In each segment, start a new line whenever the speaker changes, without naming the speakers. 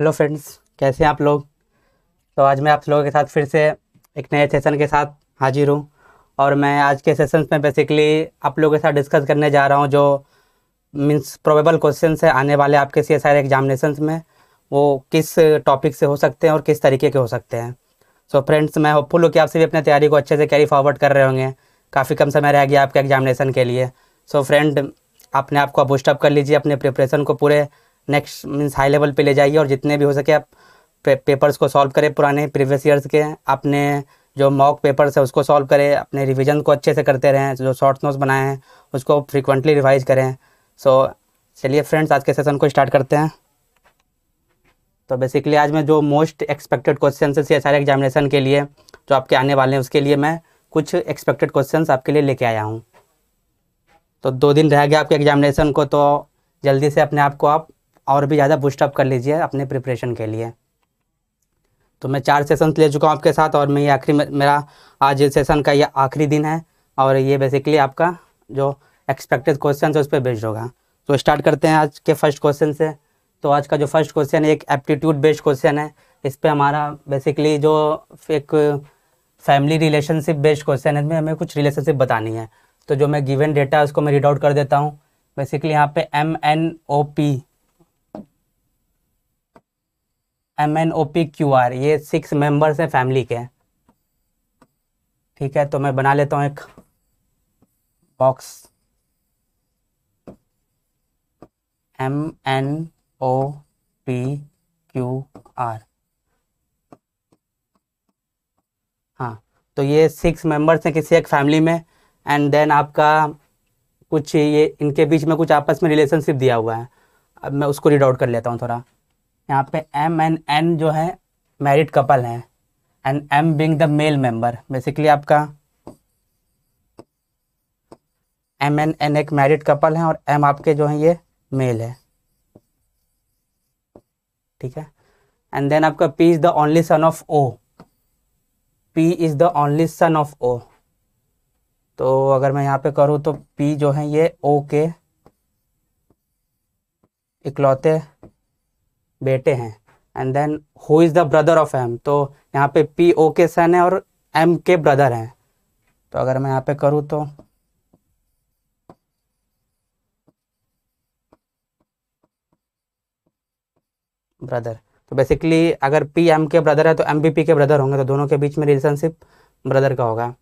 Hello friends कैसे हैं आप लोग तो आज मैं आप लोगों के साथ फिर से एक नए सेशन के साथ हाजिर हूँ और मैं आज के सेशन में बेसिकली आप लोगों के साथ डिस्कस करने जा रहा हूँ जो मीन्स प्रोबेबल क्वेश्चन है आने वाले आपके सी एस आर एग्जामिनेशन में वो किस टॉपिक से हो सकते हैं और किस तरीके के हो सकते हैं सो so फ्रेंड्स मैं होपफुल हूँ कि आप सभी अपनी तैयारी को अच्छे से कैरी फॉरवर्ड कर रहे होंगे काफ़ी कम समय रह गया आपके एग्जामिनेशन के लिए सो so फ्रेंड अपने आप को बूस्टअप कर लीजिए अपने प्रिपरेशन को पूरे नेक्स्ट मीन्स हाई लेवल पे ले जाइए और जितने भी हो सके आप पे, पेपर्स को सॉल्व करें पुराने प्रीवियस ईयर्स के अपने जो मॉक पेपर्स है उसको सॉल्व करें अपने रिविज़न को अच्छे से करते रहें जो शॉर्ट नोट्स बनाए हैं उसको फ्रिक्वेंटली रिवाइज करें सो so, चलिए फ्रेंड्स आज के सेशन को स्टार्ट करते हैं तो बेसिकली आज मैं जो मोस्ट एक्सपेक्टेड क्वेश्चन है सी एस एग्जामिनेशन के लिए जो आपके आने वाले हैं उसके लिए मैं कुछ एक्सपेक्टेड क्वेश्चन आपके लिए लेके आया हूँ तो दो दिन रह गया आपके एग्जामिनेशन को तो जल्दी से अपने आप को आप और भी ज़्यादा बूस्टअप कर लीजिए अपने प्रिपरेशन के लिए तो मैं चार सेशन ले चुका हूँ आपके साथ और मैं ये आखिरी मेरा आज सेशन का ये आखिरी दिन है और ये बेसिकली आपका जो एक्सपेक्टेड क्वेश्चन है उस पर बेस्ड होगा तो स्टार्ट करते हैं आज के फर्स्ट क्वेश्चन से तो आज का जो फर्स्ट क्वेश्चन है एक एप्टीट्यूड बेस्ड क्वेश्चन है इस पर हमारा बेसिकली जो एक फैमिली रिलेशनशिप बेस्ड क्वेश्चन है इसमें हमें कुछ रिलेशनशिप बतानी है तो जो मैं गिवन डेटा है उसको मैं रीड आउट कर देता हूँ बेसिकली यहाँ पे M N O P M N O P Q R ये सिक्स मेंबर्स हैं फैमिली के ठीक है तो मैं बना लेता हूँ एक box M N O P Q R हाँ तो ये सिक्स मेंबर्स हैं किसी एक फैमिली में एंड देन आपका कुछ ये इनके बीच में कुछ आपस में रिलेशनशिप दिया हुआ है अब मैं उसको रीड आउट कर लेता हूँ थोड़ा यहाँ पे एम एंड एन जो है मैरिड कपल हैं and M being the male member basically आपका एम एन एन एक मैरिड कपल हैं और एम आपके जो है ये मेल है ठीक है एंड देन आपका P is the only son of O P is the only son of O तो अगर मैं यहाँ पे करूँ तो पी जो है ये ओ के इकलौते बेटे हैं and then who is the brother of M तो यहाँ पे पी ओ के सन है और एम के ब्रदर हैं तो अगर मैं यहाँ पे करूँ तो ब्रदर तो बेसिकली अगर पी एम के ब्रदर है तो एम बी पी के ब्रदर होंगे तो दोनों के बीच में रिलेशनशिप ब्रदर का होगा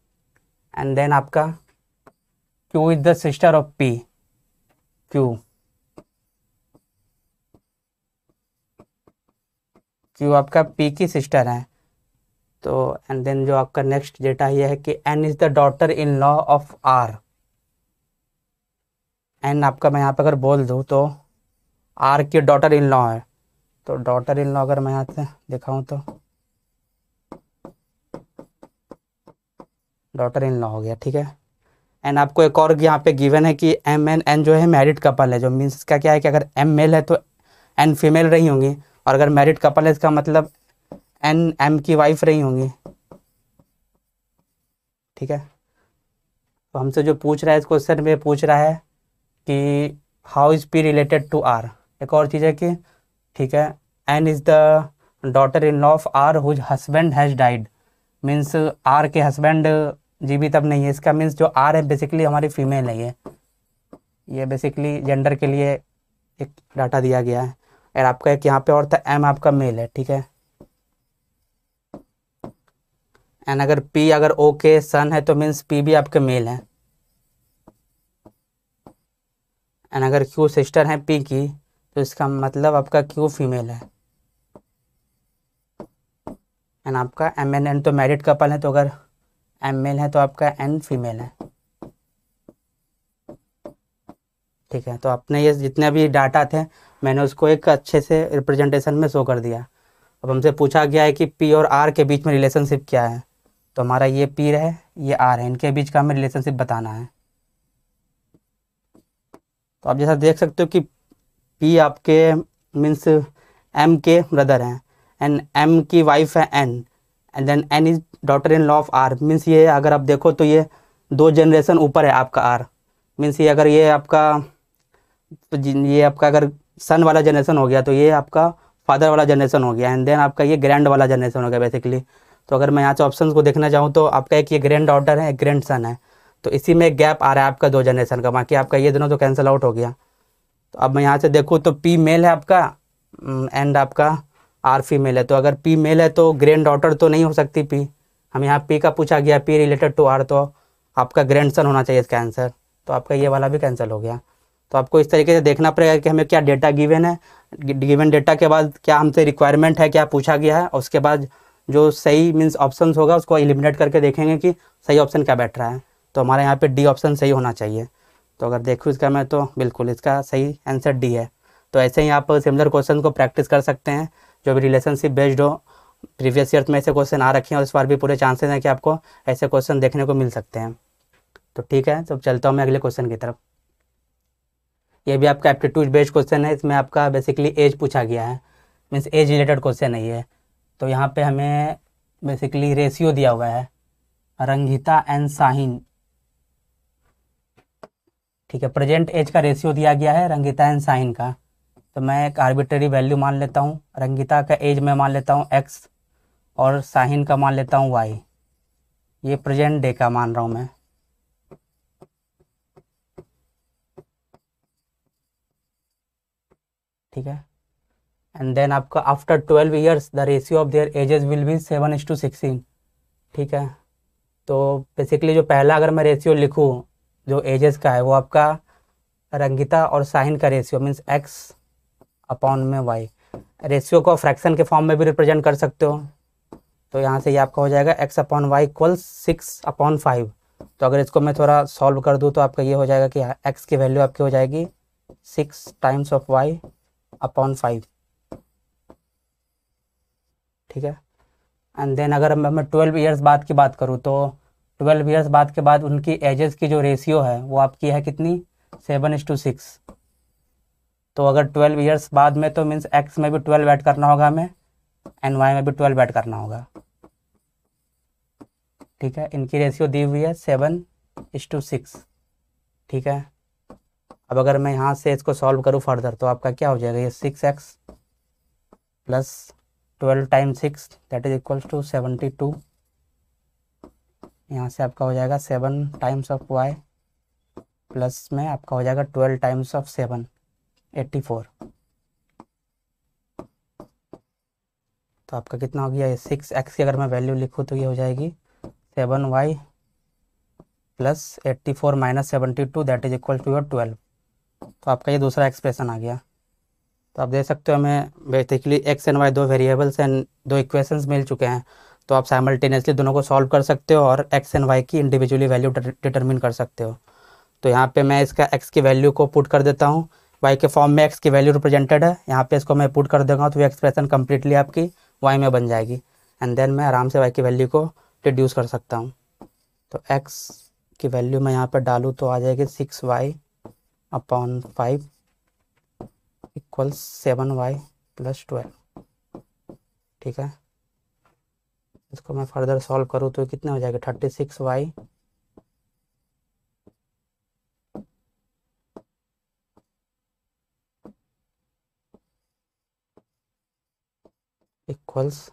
एंड देन आपका Q is the sister of P Q वो आपका पी की सिस्टर है तो एंड देन जो आपका नेक्स्ट डेटा तो, ये है कि N is the daughter in law of R N आपका मैं यहाँ पर अगर बोल दूँ तो आर की डॉटर इन लॉ है तो डॉटर इन लॉ अगर मैं यहाँ से दिखाऊँ तो डॉटर इन लॉ हो गया ठीक है एंड आपको एक और यहाँ पे गिवन है कि एम एन एन जो है मैरिड कपल है जो मीन्स का क्या है कि अगर एम मेल है तो एन फीमेल रही होंगी और अगर मैरिड कपल है इसका मतलब एन एम की वाइफ रही होंगी ठीक है तो हमसे जो पूछ रहा है इस क्वेश्चन में पूछ रहा है कि how is P related to R एक और चीज़ है कि ठीक है N is the daughter in law of R whose husband has died means R के हस्बैंड भी तब नहीं है इसका मीन्स जो आर है बेसिकली हमारी फीमेल है ये ये बेसिकली जेंडर के लिए एक डाटा दिया गया है और आपका एक यहाँ पे और था एम आपका मेल है ठीक है एंड अगर पी अगर ओ के सन है तो मीन्स पी भी आपके मेल है एंड अगर क्यू सिस्टर है पी की तो इसका मतलब आपका क्यू फीमेल है एंड आपका एम एन एन तो मैरिड कपल है तो अगर एम मेल है तो आपका एन फीमेल है ठीक है तो आपने ये जितने भी डाटा थे मैंने उसको एक अच्छे से रिप्रेजेंटेशन में शो कर दिया अब हमसे पूछा गया है कि पी और आर के बीच में रिलेशनशिप क्या है तो हमारा ये पी है ये आर है इनके बीच का हमें रिलेशनशिप बताना है तो आप जैसा देख सकते हो कि पी आपके मीन्स एम के ब्रदर हैं एंड एम की वाइफ है N and then N is daughter in law of R means ये अगर आप देखो तो ये दो जनरेशन ऊपर है आपका आर मीन्स ये अगर ये आपका ये आपका अगर सन वाला जनरेशन हो गया तो ये आपका फादर वाला जनरेशन हो गया एंड देन आपका ये ग्रैंड वाला जनरेशन हो गया बेसिकली तो अगर मैं यहाँ से ऑप्शन को देखना चाहूँ तो आपका एक ये ग्रैंड डॉटर है एक ग्रैंड सन है तो इसी में गैप आ रहा है आपका दो जनरेशन का बाकी आपका ये दोनों तो कैंसिल आउट हो गया तो अब मैं यहाँ से देखूँ तो पी मेल है आपका एंड आपका आर फीमेल है तो अगर पी मेल है तो ग्रैंड डॉटर तो नहीं हो सकती पी हम यहाँ पी का पूछा गया पी रिलेटेड टू आर तो आपका ग्रैंड सन होना चाहिए इसका आंसर तो आपका ये वाला भी कैंसिल हो गया तो आपको इस तरीके से देखना पड़ेगा कि हमें क्या डेटा गिवन है गिवन डेटा के बाद क्या हमसे रिक्वायरमेंट है क्या पूछा गया है उसके बाद जो सही मीन्स ऑप्शन होगा उसको एलिमिनेट करके देखेंगे कि सही ऑप्शन क्या बैठ रहा है तो हमारे यहाँ पर डी ऑप्शन सही होना चाहिए तो अगर देखूँ इसका मैं तो बिल्कुल इसका सही आंसर डी है तो ऐसे ही आप सिमिलर क्वेश्चन को प्रैक्टिस कर सकते हैं जो भी रिलेशनशिप बेस्ड हो प्रीवियस ईयर में ऐसे क्वेश्चन आ रखे हैं और इस बार भी पूरे चांसेस हैं कि आपको ऐसे क्वेश्चन देखने को मिल सकते हैं तो ठीक है तो चलता हूँ मैं अगले क्वेश्चन की तरफ ये भी आपका एप्टीट्यूड बेस्ड क्वेश्चन है इसमें आपका बेसिकली एज पूछा गया है मीन्स एज रिलेटेड क्वेश्चन नहीं है तो यहाँ पे हमें बेसिकली रेशियो दिया हुआ है रंगीता एंड शाहीन ठीक है प्रेजेंट एज का रेशियो दिया गया है रंगीता एंड साहिन का तो मैं एक आर्बिटरी वैल्यू मान लेता हूँ रंगीता का एज मैं मान लेता हूँ एक्स और साहिन का मान लेता हूँ वाई ये प्रेजेंट डे का मान रहा हूँ मैं ठीक है एंड देन आपका after twelve years the ratio of their ages will be seven is to sixteen ठीक है तो बेसिकली जो पहला अगर मैं रेशियो लिखूँ जो एजेस का है वो आपका रंगीता और साइन का रेशियो मीन्स एक्स अपॉन में वाई रेशियो को फ्रैक्शन के फॉर्म में भी रिप्रेजेंट कर सकते हो तो यहाँ से ये यह आपका हो जाएगा X upon Y equal six upon five तो अगर इसको मैं थोड़ा सॉल्व कर दूँ तो आपका ये हो जाएगा कि एक्स की वैल्यू आपकी हो जाएगी six times of Y upon five ठीक है एंड देन अगर मैं ट्वेल्व ईयर्स बाद की बात करूँ तो ट्वेल्व ईयर्स बाद के बाद उनकी एजेस की जो रेशियो है वो आपकी है कितनी सेवन इज टू सिक्स तो अगर ट्वेल्व ईयर्स बाद में तो मीन्स एक्स में भी ट्वेल्व ऐड करना होगा हमें एंड वाई में भी ट्वेल्व ऐड करना होगा ठीक है इनकी रेशियो दी हुई है सेवन इज टू सिक्स ठीक है अब अगर मैं यहाँ से इसको सॉल्व करूँ फर्दर तो आपका क्या हो जाएगा ये six X plus twelve time six that is equals to seventy two यहाँ से आपका हो जाएगा seven times of Y plus में आपका हो जाएगा twelve times of seven eighty four तो आपका कितना हो गया ये सिक्स एक्स की अगर मैं वैल्यू लिखूँ तो ये हो जाएगी seven Y plus eighty four minus seventy two that is equal to your twelve तो आपका ये दूसरा एक्सप्रेशन आ गया तो आप देख सकते हो हमें बेसिकली एक्स एंड वाई दो वेरिएबल्स एंड दो इक्वेशंस मिल चुके हैं तो आप साइमल्टेनियसली दोनों को सॉल्व कर सकते हो और एक्स एंड वाई की इंडिविजुअली वैल्यू डिटरमिन कर सकते हो तो यहाँ पे मैं इसका एक्स की वैल्यू को पुट कर देता हूँ वाई के फॉर्म में एक्स की वैल्यू रिप्रेजेंटेड है यहाँ पे इसको मैं पुट कर देगा तो ये एक्सप्रेशन कम्प्लीटली आपकी वाई में बन जाएगी एंड देन मैं आराम से वाई की वैल्यू को रिड्यूस कर सकता हूँ तो एक्स की वैल्यू मैं यहाँ पर डालूँ तो आ जाएगी six Y upon five equals seven Y plus twelve ठीक है इसको मैं फर्दर सॉल्व करूँ तो कितना हो जाएगा थर्टी सिक्स वाई इक्वल्स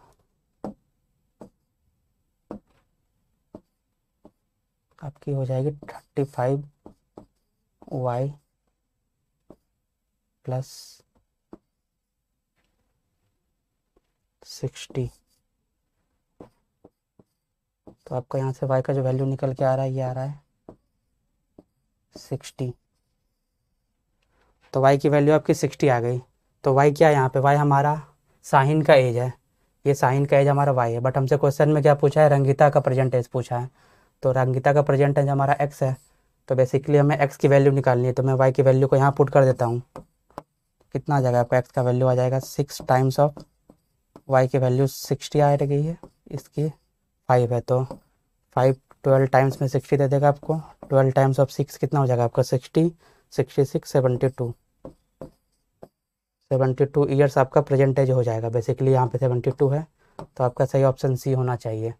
आपकी हो जाएगी thirty five Y plus sixty तो आपका यहाँ से वाई का जो वैल्यू निकल के आ रहा है ये आ रहा है सिक्सटी तो वाई की वैल्यू आपकी सिक्सटी आ गई तो वाई क्या है यहाँ पे वाई हमारा साहिन का एज है ये साहिन का एज हमारा वाई है बट हमसे क्वेश्चन में क्या पूछा है रंगीता का प्रेजेंट एज पूछा है तो रंगीता का प्रेजेंट एज हमारा एक्स है तो बेसिकली हमें एक्स की वैल्यू निकालनी है तो मैं वाई की वैल्यू को यहाँ पुट कर देता हूँ कितना आ जाएगा आपका एक्स का वैल्यू आ जाएगा सिक्स टाइम्स ऑफ वाई की वैल्यू सिक्सटी आ रही है इसकी फाइव है तो फाइव ट्वेल्व टाइम्स में सिक्सटी दे देगा आपको ट्वेल्व टाइम्स ऑफ सिक्स कितना हो जाएगा आपका sixty sixty six seventy two seventy two years आपका प्रेजेंट एज हो जाएगा बेसिकली यहाँ पे सेवेंटी टू है तो आपका सही ऑप्शन सी होना चाहिए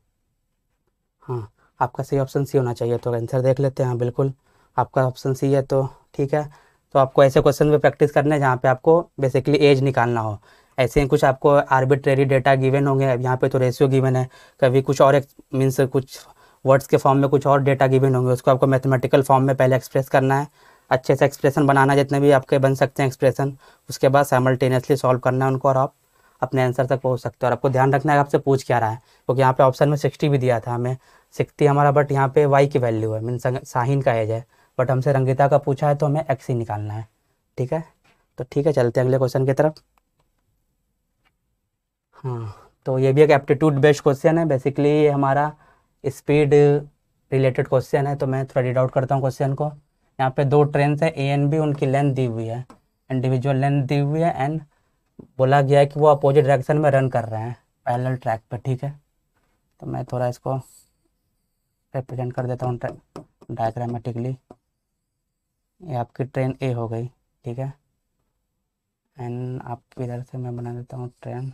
हाँ आपका सही ऑप्शन सी होना चाहिए तो आंसर देख लेते हैं हाँ, बिल्कुल आपका ऑप्शन सी है तो ठीक है तो आपको ऐसे क्वेश्चन में प्रैक्टिस करना है जहाँ पे आपको बेसिकली एज निकालना हो ऐसे ही कुछ आपको आर्बिट्रेरी डेटा गिवन होंगे अब यहाँ पे तो रेशियो गिवन है कभी कुछ और एक मीन्स कुछ वर्ड्स के फॉर्म में कुछ और डेटा गिवन होंगे उसको आपको मैथमेटिकल फॉर्म में पहले एक्सप्रेस करना है अच्छे से एक्सप्रेशन बनाना जितने भी आपके बन सकते हैं एक्सप्रेशन उसके बाद साइमल्टेनियसली सॉल्व करना है उनको और आप अपने आंसर तक पहुँच सकते हो और आपको ध्यान रखना है आपसे पूछ क्या रहा है क्योंकि यहाँ पर ऑप्शन में सिक्सटी भी दिया था हमें सिक्सटी हमारा बट यहाँ पे वाई की वैल्यू है मीन साहिन का एज है बट हमसे रंगीता का पूछा है तो हमें एक्स ही निकालना है ठीक है तो ठीक है चलते हैं अगले क्वेश्चन की तरफ हाँ तो ये भी एक एप्टीट्यूड बेस्ड क्वेश्चन है बेसिकली ये हमारा स्पीड रिलेटेड क्वेश्चन है तो मैं थोड़ा रीड आउट करता हूँ क्वेश्चन को यहाँ पे दो ट्रेन है ए एन बी उनकी लेंथ दी हुई है इंडिविजुअल लेंथ दी हुई है एंड बोला गया है कि वो अपोजिट डायरेक्शन में रन कर रहे हैं पैरेलल ट्रैक पर ठीक है तो मैं थोड़ा इसको रिप्रेजेंट कर देता हूँ डायग्रामेटिकली ये आपकी ट्रेन ए हो गई ठीक है एंड आप इधर से मैं बना देता हूँ ट्रेन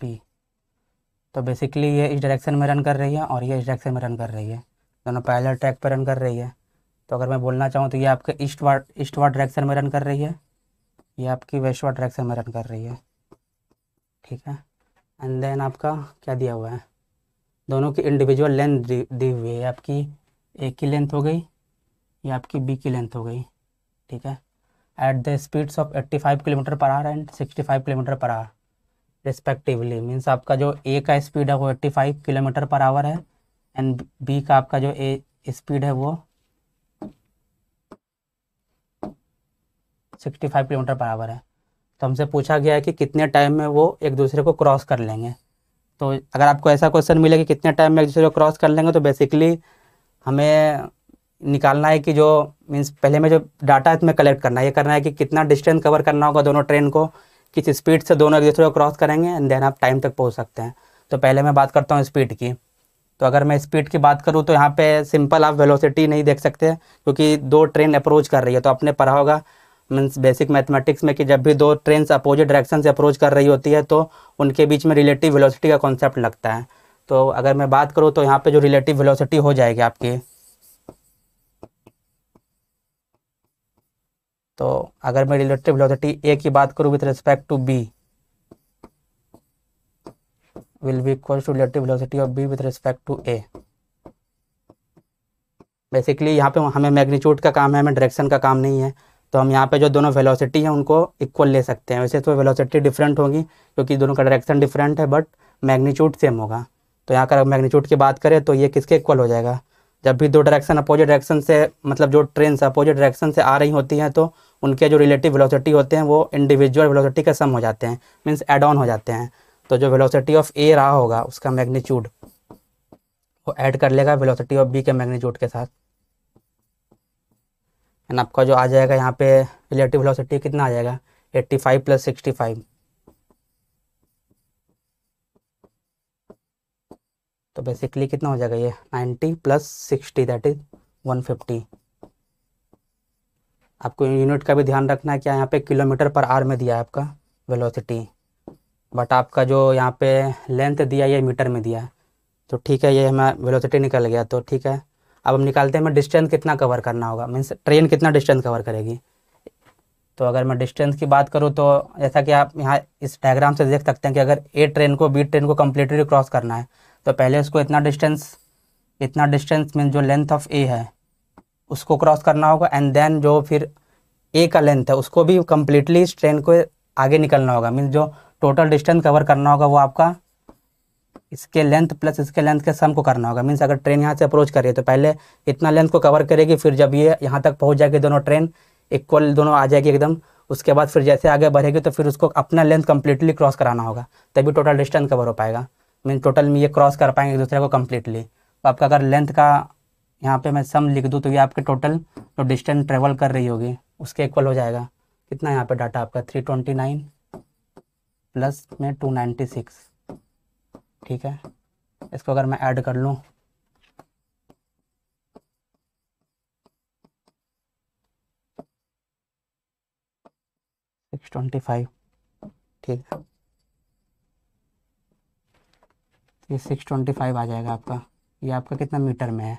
बी तो बेसिकली ये इस डायरेक्शन में रन कर रही है और ये इस डायरेक्शन में रन कर रही है दोनों पहले ट्रैक पर रन कर रही है तो अगर मैं बोलना चाहूँ तो ये आपके eastward eastward direction में रन कर रही है ये आपकी वेस्ट वार्ड डायरेक्शन में रन कर रही है ठीक है एंड देन आपका क्या दिया हुआ है दोनों की इंडिविजुअल लेंथ दी हुई है आपकी ए की लेंथ हो गई या आपकी बी की लेंथ हो गई ठीक है at the speeds of 85 kilometre per hour and 65 kilometre per hour respectively means आपका जो ए का स्पीड है वो 85 किलोमीटर पर आवर है एंड बी का आपका जो ए स्पीड है वो 65 किलोमीटर पर आवर है तो हमसे पूछा गया है कि कितने टाइम में वो एक दूसरे को क्रॉस कर लेंगे तो अगर आपको ऐसा क्वेश्चन मिले कि कितने टाइम में एक दूसरे को क्रॉस कर लेंगे तो बेसिकली हमें निकालना है कि जो मीन्स पहले में जो डाटा है इसमें कलेक्ट करना है ये करना है कि कितना डिस्टेंस कवर करना होगा दोनों ट्रेन को किस स्पीड से दोनों एक दूसरे को क्रॉस करेंगे एंड देन आप टाइम तक पहुँच सकते हैं तो पहले मैं बात करता हूँ स्पीड की तो अगर मैं स्पीड की बात करूँ तो यहाँ पे सिंपल आप वेलोसिटी नहीं देख सकते क्योंकि दो ट्रेन अप्रोच कर रही है तो आपने पढ़ा होगा मीन्स बेसिक मैथमेटिक्स में कि जब भी दो ट्रेन अपोजिट डायरेक्शन से अप्रोच कर रही होती है तो उनके बीच में रिलेटिव वेलोसिटी का कॉन्सेप्ट लगता है तो अगर मैं बात करूँ तो यहाँ पे जो रिलेटिव वेलोसिटी हो जाएगी आपकी तो अगर मैं रिलेटिव वेलोसिटी ए की बात करूँ with respect to B will be equal to relative velocity of B with respect to A basically यहाँ पे हमें मैग्नीट्यूड का काम है हमें डायरेक्शन का काम नहीं है तो हम यहाँ पे जो दोनों वेलोसिटी हैं उनको इक्वल ले सकते हैं वैसे तो वेलोसिटी डिफरेंट होगी क्योंकि दोनों का डायरेक्शन डिफरेंट है बट मैग्नीट्यूड सेम होगा तो यहाँ का मैग्नीट्यूड की बात करें तो ये किसके इक्वल हो जाएगा जब भी दो डायरेक्शन अपोजिट डायरेक्शन से मतलब जो ट्रेन अपोजिट डायरेक्शन से आ रही होती हैं तो उनके जो रिलेटिव वेलोसिटी होते हैं वो इंडिविजुअल वेलोसिटी का सम हो जाते हैं मीन्स एड ऑन हो जाते हैं तो जो वेलोसिटी ऑफ ए रहा होगा उसका मैग्नीट्यूड वो ऐड कर लेगा वेलोसिटी ऑफ बी के मैग्नीट्यूड के साथ एंड आपका जो आ जाएगा यहाँ पे रिलेटिव वेलोसिटी कितना आ जाएगा 85 प्लस सिक्सटी फाइव तो बेसिकली कितना हो जाएगा ये 90 प्लस सिक्सटी दैट इज 150 आपको यूनिट का भी ध्यान रखना है क्या यहाँ पे किलोमीटर पर आर में दिया है आपका वेलोसिटी बट आपका जो यहाँ पे लेंथ दिया ये मीटर में दिया है तो ठीक है ये हमें वेलोसिटी निकल गया तो ठीक है अब हम निकालते हैं मैं डिस्टेंस कितना कवर करना होगा मीन्स ट्रेन कितना डिस्टेंस कवर करेगी तो अगर मैं डिस्टेंस की बात करूँ तो जैसा कि आप यहाँ इस डायग्राम से देख सकते हैं कि अगर ए ट्रेन को बी ट्रेन को कम्प्लीटली क्रॉस करना है तो पहले उसको इतना डिस्टेंस इतना डिस्टेंस मीन जो लेंथ ऑफ ए है उसको क्रॉस करना होगा एंड देन जो फिर ए का लेंथ है उसको भी कम्प्लीटली इस ट्रेन को आगे निकलना होगा मीन्स जो टोटल डिस्टेंस कवर करना होगा वो आपका इसके लेंथ प्लस इसके लेंथ के सम को करना होगा मीन्स अगर ट्रेन यहाँ से अप्रोच करिए तो पहले इतना लेंथ को कवर करेगी फिर जब ये यहाँ तक पहुँच जाएगी दोनों ट्रेन इक्वल दोनों आ जाएगी एकदम उसके बाद फिर जैसे आगे बढ़ेगी तो फिर उसको अपना लेंथ कम्प्लीटली क्रॉस कराना होगा तभी टोटल डिस्टेंस कवर हो पाएगा मीन टोटल में ये क्रॉस कर पाएंगे एक दूसरे को कम्प्लीटली तो आपका अगर लेंथ का यहाँ पे मैं सम लिख दूँ तो ये आपके टोटल जो डिस्टेंस ट्रेवल कर रही होगी उसके इक्वल हो जाएगा कितना यहाँ पे डाटा आपका थ्री ट्वेंटी नाइन प्लस में टू नाइन्टी सिक्स ठीक है इसको अगर मैं ऐड कर लूँ सिक्स ट्वेंटी फाइव ठीक है ये सिक्स ट्वेंटी फाइव आ जाएगा आपका ये आपका कितना मीटर में है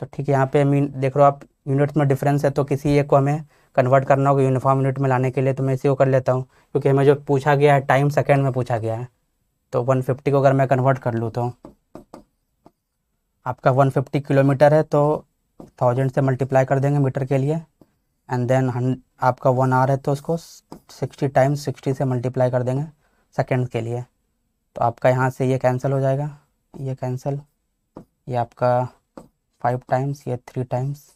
तो ठीक है यहाँ पे मीन देख रहे हो आप यूनिट्स में डिफरेंस है तो किसी एक को हमें कन्वर्ट करना होगा यूनिफॉर्म यूनिट में लाने के लिए तो मैं इसी को कर लेता हूँ क्योंकि हमें जो पूछा गया है टाइम सेकेंड में पूछा गया है तो 150 को अगर मैं कन्वर्ट कर लूँ तो आपका 150 किलोमीटर है तो थाउजेंड से मल्टीप्लाई कर देंगे मीटर के लिए एंड देन आपका वन आर है तो उसको 60 टाइम्स 60 से मल्टीप्लाई कर देंगे सेकेंड के लिए तो आपका यहाँ से ये कैंसिल हो जाएगा ये कैंसिल ये आपका फाइव टाइम्स ये थ्री टाइम्स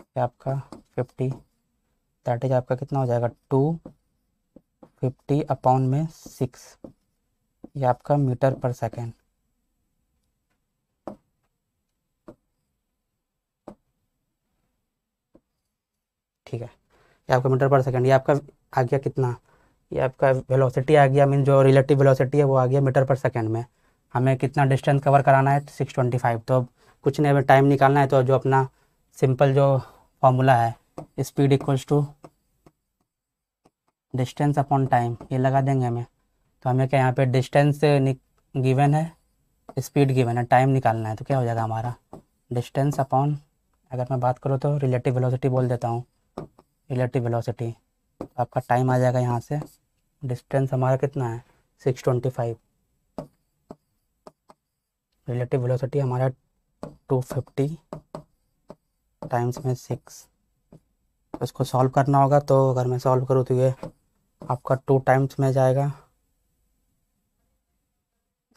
ये आपका फिफ्टी दैट इज आपका कितना हो जाएगा टू फिफ्टी अपाउंड में सिक्स ये आपका मीटर पर सेकेंड ठीक है ये आपका मीटर पर सेकेंड ये आपका आ गया कितना ये आपका वेलोसिटी आ गया मीन जो रिलेटिव वेलोसिटी है वो आ गया मीटर पर सेकेंड में हमें कितना डिस्टेंस कवर कराना है सिक्स ट्वेंटी फाइव तो अब कुछ नहीं हमें टाइम निकालना है तो जो अपना सिंपल जो फॉर्मूला है speed equals to distance upon time ये लगा देंगे हमें तो हमें क्या यहाँ पे डिस्टेंस गिवन है स्पीड गिवन है टाइम निकालना है तो क्या हो जाएगा हमारा डिस्टेंस अपॉन अगर मैं बात करूँ तो रिलेटिव वेलोसिटी बोल देता हूँ रिलेटिव वेलोसिटी तो आपका टाइम आ जाएगा यहाँ से डिस्टेंस हमारा कितना है six twenty five relative velocity हमारा टू फिफ्टी टाइम्स में सिक्स इसको सॉल्व करना होगा तो अगर मैं सॉल्व करूँ तो ये आपका टू टाइम्स में जाएगा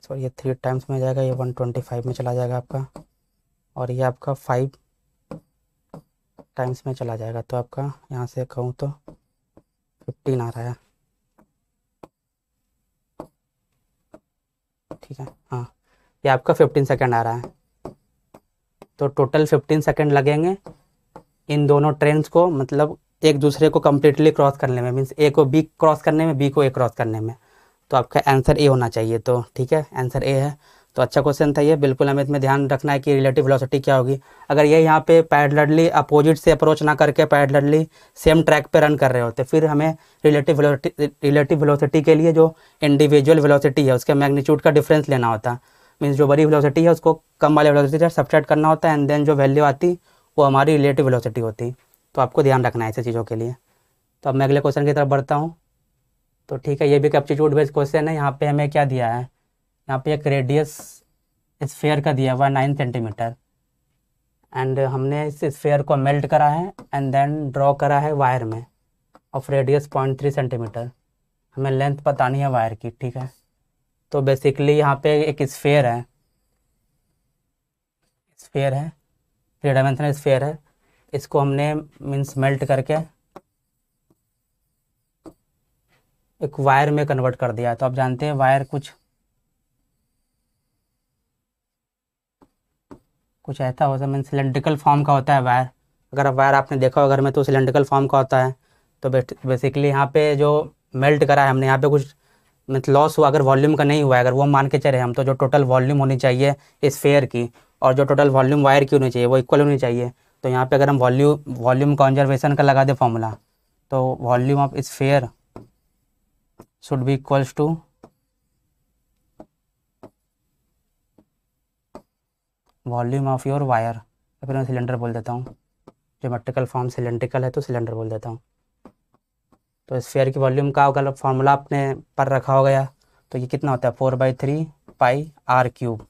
सॉरी ये थ्री टाइम्स में जाएगा ये वन ट्वेंटी फाइव में चला जाएगा आपका और ये आपका फाइव टाइम्स में चला जाएगा तो आपका यहाँ से कहूँ तो फिफ्टीन आ रहा है ठीक है हाँ ये आपका फिफ्टीन सेकेंड आ रहा है तो टोटल फिफ्टीन सेकेंड लगेंगे इन दोनों ट्रेंस को मतलब एक दूसरे को कम्प्लीटली क्रॉस करने में मीन्स ए को बी क्रॉस करने में बी को ए क्रॉस करने में तो आपका आंसर ए होना चाहिए तो ठीक है आंसर ए है तो अच्छा क्वेश्चन था ये बिल्कुल हमें इसमें ध्यान रखना है कि रिलेटिव वेलोसिटी क्या होगी अगर ये यहाँ पे पैडलरली अपोजिट से अप्रोच ना करके पैडलरली सेम ट्रैक पे रन कर रहे होते तो फिर हमें रिलेटिव वेलोसिटी रिलेटिव वेलोसिटी के लिए जो इंडिविजुअल वेलोसिटी है उसके मैग्नीट्यूड का डिफरेंस लेना होता मीन्स जो बड़ी वेलोसिटी है उसको कम वाली वेलोसिटी से सब्ट्रैक्ट करना होता है एंड देन जो वैल्यू आती वो हमारी रिलेटिव वेलोसिटी होती तो आपको ध्यान रखना है ऐसी चीज़ों के लिए तो अब मैं अगले क्वेश्चन की तरफ बढ़ता हूँ तो ठीक है ये भी कैप्टीट्यूड बेस्ड क्वेश्चन है यहाँ पे हमें क्या दिया है यहाँ पे एक रेडियस स्फेयर का दिया हुआ है नाइन सेंटीमीटर एंड हमने इस स्फेयर को मेल्ट करा है एंड देन ड्रॉ करा है वायर में of radius point three centimetre हमें लेंथ पता नहीं है वायर की ठीक है तो बेसिकली यहाँ पे एक स्फेयर है स्फेयर है थ्री डायमेंशनल स्फेयर है इसको हमने मीन्स मेल्ट करके एक वायर में कन्वर्ट कर दिया तो आप जानते हैं वायर कुछ कुछ ऐसा होता है मीन सिलेंड्रिकल फॉर्म का होता है वायर अगर वायर आपने देखा हो घर में तो सिलेंड्रिकल फॉर्म का होता है तो बेसिकली यहाँ पे जो मेल्ट करा है हमने यहाँ पे कुछ मतलब लॉस हुआ अगर वॉल्यूम का नहीं हुआ अगर वो मान के चले हम तो जो टोटल वॉल्यूम होनी चाहिए इस फेयर की और जो टोटल वॉल्यूम वायर की होनी चाहिए वो इक्वल होनी चाहिए तो यहाँ पे अगर हम वॉल्यूम वॉल्यूम कॉन्जर्वेशन का लगा दें फॉर्मूला तो volume of sphere should be equals to volume of your wire या फिर मैं सिलेंडर बोल देता हूँ जोमेट्रिकल फॉर्म सिलेंड्रिकल है तो सिलेंडर बोल देता हूँ तो स्फेयर की वॉल्यूम का अगर फार्मूला आपने पर रखा हो गया तो ये कितना होता है four by three pi R cube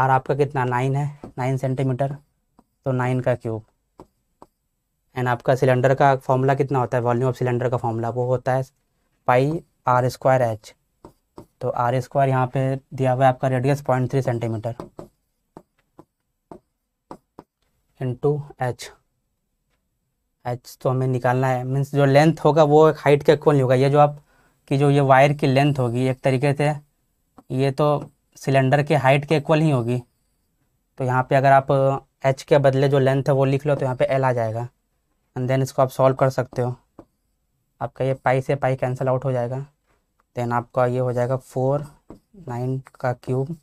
R आपका कितना नाइन है नाइन सेंटीमीटर तो नाइन का क्यूब एंड आपका सिलेंडर का फॉर्मूला कितना होता है वॉल्यूम ऑफ सिलेंडर का फॉर्मूला वो होता है पाई आर स्क्वायर एच तो आर स्क्वायर यहाँ पे दिया हुआ है आपका radius point three centimetre into H H तो हमें निकालना है मीन्स जो लेंथ होगा वो एक हाइट के कौन नहीं होगा ये जो आप की जो ये वायर की लेंथ होगी एक तरीके से ये तो सिलेंडर के हाइट के इक्वल ही होगी तो यहाँ पे अगर आप एच के बदले जो लेंथ है वो लिख लो तो यहाँ पे एल आ जाएगा एंड देन इसको आप सॉल्व कर सकते हो आपका ये पाई से पाई कैंसिल आउट हो जाएगा देन आपका ये हो जाएगा फोर नाइन का cube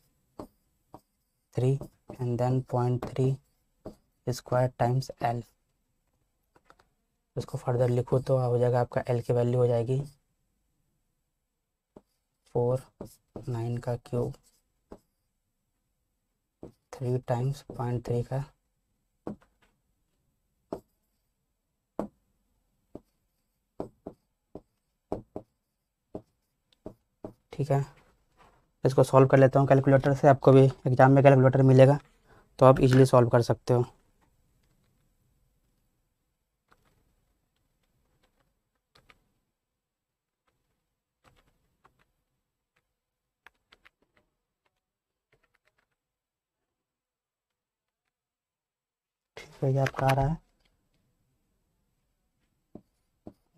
three and then point three square times L इसको फर्दर लिखो तो हो जाएगा आपका एल की वैल्यू हो जाएगी फोर नाइन का cube three times point three का ठीक है इसको सॉल्व कर लेता हूँ कैलकुलेटर से आपको भी एग्ज़ाम में कैलकुलेटर मिलेगा तो आप इजीली सॉल्व कर सकते हो ठीक है ये आपका आ रहा है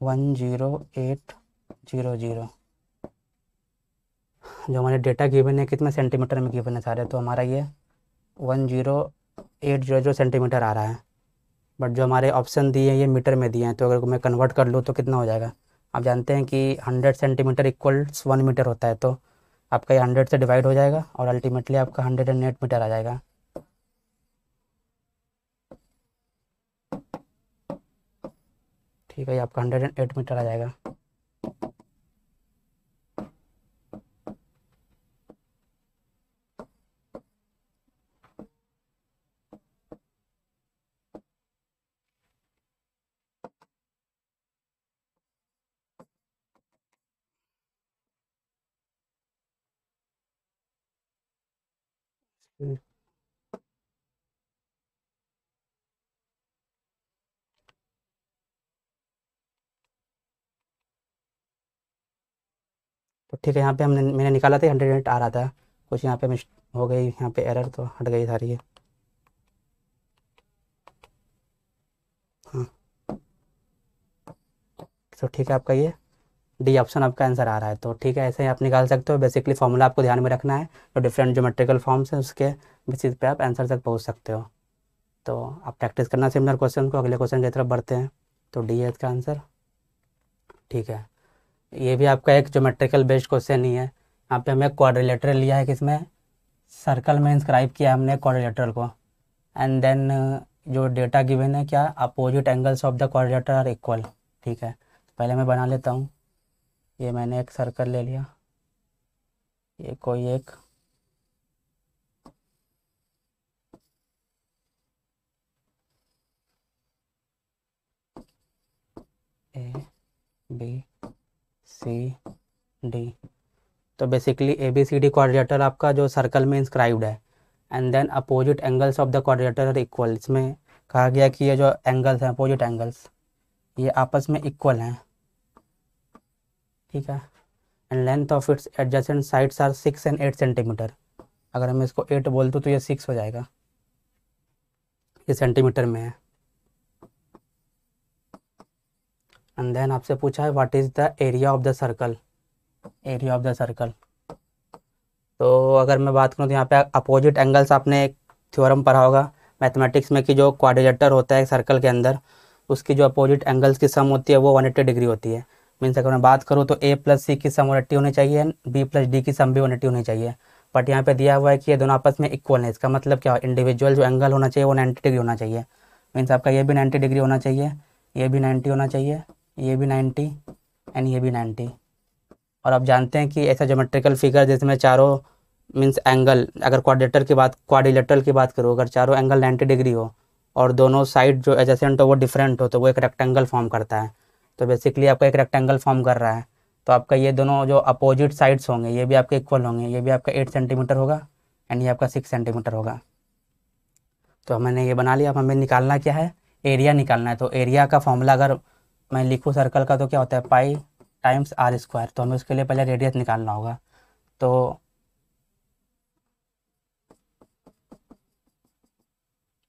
one zero eight zero zero जो हमारे डेटा गिवन है कितने सेंटीमीटर में गिवन है सारे तो हमारा ये one zero eight zero zero centimetre आ रहा है बट जो हमारे ऑप्शन दिए हैं ये मीटर में दिए हैं तो अगर मैं कन्वर्ट कर लूँ तो कितना हो जाएगा आप जानते हैं कि hundred centimetre equals one metre होता है तो आपका ये हंड्रेड से डिवाइड हो जाएगा और अल्टीमेटली आपका हंड्रेड एंड एट मीटर आ जाएगा ठीक है आपका हंड्रेड एंड एट मीटर आ जाएगा ठीक है यहाँ पे हमने मैंने निकाला था हंड्रेड आ रहा था कुछ यहाँ पे मिस हो गई यहाँ पे एरर तो हट गई सारी है हाँ तो ठीक है आपका ये डी ऑप्शन आपका आंसर आ रहा है तो ठीक है ऐसे ही आप निकाल सकते हो बेसिकली फॉर्मूला आपको ध्यान में रखना है तो डिफरेंट जो मेट्रिकल फॉर्म्स हैं उसके बेसिस पे आप आंसर तक पहुंच सकते हो तो आप प्रैक्टिस करना सिमिलर क्वेश्चन को अगले क्वेश्चन की तरफ बढ़ते हैं तो डी है इसका आंसर ठीक है ये भी आपका एक जोमेट्रिकल बेस्ड क्वेश्चन ही है यहाँ पे हमें क्वाड्रिलेटरल लिया है किसमें सर्कल में इंस्क्राइब किया हमने क्वारिलेटर को एंड देन uh, जो डेटा गिवन है क्या opposite angles of the quadrilateral are equal ठीक है पहले मैं बना लेता हूँ ये मैंने एक सर्कल ले लिया ये कोई एक ए बी सी डी तो basically A B C D quadrilateral आपका जो सर्कल में इंस्क्राइब्ड है and then opposite angles of the quadrilateral are equal इसमें कहा गया कि ये जो एंगल्स हैं अपोजिट एंगल्स ये आपस में इक्वल हैं ठीक है and length of its adjacent sides are six and eight centimetre अगर हम इसको एट बोल दूँ तो ये सिक्स हो जाएगा ये सेंटीमीटर में है एंड देन आपसे पूछा है what is the area of the circle area of the circle तो अगर मैं बात करूँ तो यहाँ पे अपोजिट एंगल्स आपने एक थ्योरम पढ़ा होगा मैथमेटिक्स में कि जो क्वाड्रिलेटर होता है सर्कल के अंदर उसकी जो अपोजिट एंगल्स की सम होती है वो वन एट्टी डिग्री होती है मीन्स अगर मैं बात करूँ तो ए प्लस सी की सम होनी चाहिए एंड बी प्लस डी की सम भी वन एट्टी होनी चाहिए बट यहाँ पे दिया हुआ है कि ये दोनों आपस में इक्वल है इसका मतलब क्या इंडिविजुअल जो एंगल होना चाहिए वो नाइन्टी डिग्री होना चाहिए मीन्स आपका ये भी नाइन्टी डिग्री होना चाहिए ये भी नाइन्टी होना चाहिए ये भी नाइन्टी एंड ये भी नाइन्टी और आप जानते हैं कि ऐसा जोमेट्रिकल फिगर जिसमें चारों मीन्स एंगल अगर क्वाड्रेटर की बात क्वाडिलेटरल की बात करो अगर चारों एंगल 90 डिग्री हो और दोनों साइड जो एजेसेंट हो वो डिफरेंट हो तो वो एक रेक्टेंगल फॉर्म करता है तो बेसिकली आपका एक रेक्टेंगल फॉर्म कर रहा है तो आपका ये दोनों जो अपोजिट साइड्स होंगे ये भी आपके इक्वल होंगे ये भी आपका एट सेंटीमीटर होगा एंड ये आपका सिक्स सेंटीमीटर होगा तो हमने ये बना लिया अब हमें निकालना क्या है एरिया निकालना है तो एरिया का फॉर्मूला अगर मैं लिखूँ सर्कल का तो क्या होता है पाई टाइम्स आर स्क्वायर तो हमें उसके लिए पहले रेडियस निकालना होगा तो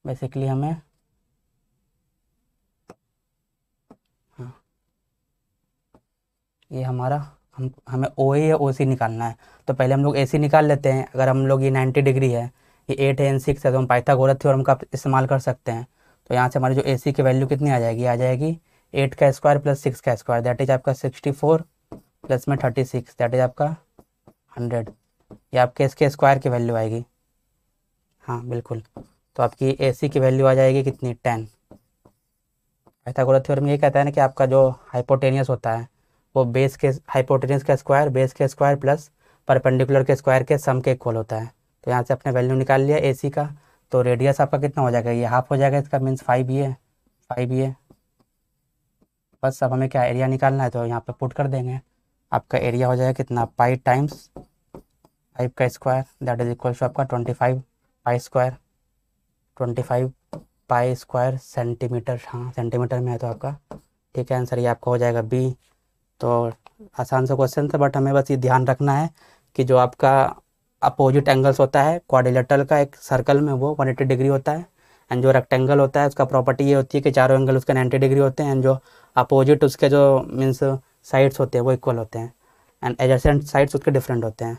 बेसिकली हमें हाँ ये हमारा हम हमें ओ ए या ओ सी निकालना है तो पहले हम लोग ए सी निकाल लेते हैं अगर हम लोग ये नाइन्टी डिग्री है ये एट है एन सिक्स है तो हम पाइथागोरस थ्योरम का इस्तेमाल कर सकते हैं तो यहाँ से हमारी जो ए सी की वैल्यू कितनी आ जाएगी आ जाएगी एट का स्क्वायर प्लस सिक्स का स्क्वायर दैट इज आपका सिक्सटी फोर प्लस में थर्टी सिक्स दैट इज आपका हंड्रेड ये आपके इसके स्क्वायर की वैल्यू आएगी हाँ बिल्कुल तो आपकी ए सी की वैल्यू आ जाएगी कितनी टेन ऐसा पाइथागोरस थ्योरम ये कहता है ना कि आपका जो हाइपोटेनियस होता है वो बेस के हाइपोटेनियस का स्क्वायर बेस के स्क्वायर प्लस परपेंडिकुलर के स्क्वायर के सम के इक्वल होता है तो यहाँ से अपने वैल्यू निकाल लिया ए सी का तो रेडियस आपका कितना हो जाएगा ये हाफ हो जाएगा इसका मीन्स फाइव ये फाइव ये बस अब हमें क्या एरिया निकालना है तो यहाँ पे पुट कर देंगे आपका एरिया हो जाएगा कितना पाई टाइम्स फाइव का square that is equal to आपका twenty five pi square twenty five pi square centimetre हाँ सेंटीमीटर में है तो आपका ठीक है आंसर ये आपका हो जाएगा बी तो आसान सा क्वेश्चन था बट हमें बस ये ध्यान रखना है कि जो आपका अपोजिट एंगल्स होता है क्वाड्रिलेटरल का एक सर्कल में वो वन एट्टी डिग्री होता है एंड जो रेक्टेंगल होता है उसका प्रॉपर्टी ये होती है कि चारों एंगल उसके नाइन्टी डिग्री होते हैं एंड जो अपोजिट उसके जो मीन्स साइड्स होते हैं वो इक्वल होते हैं एंड एडजेसेंट साइड्स उसके डिफरेंट होते हैं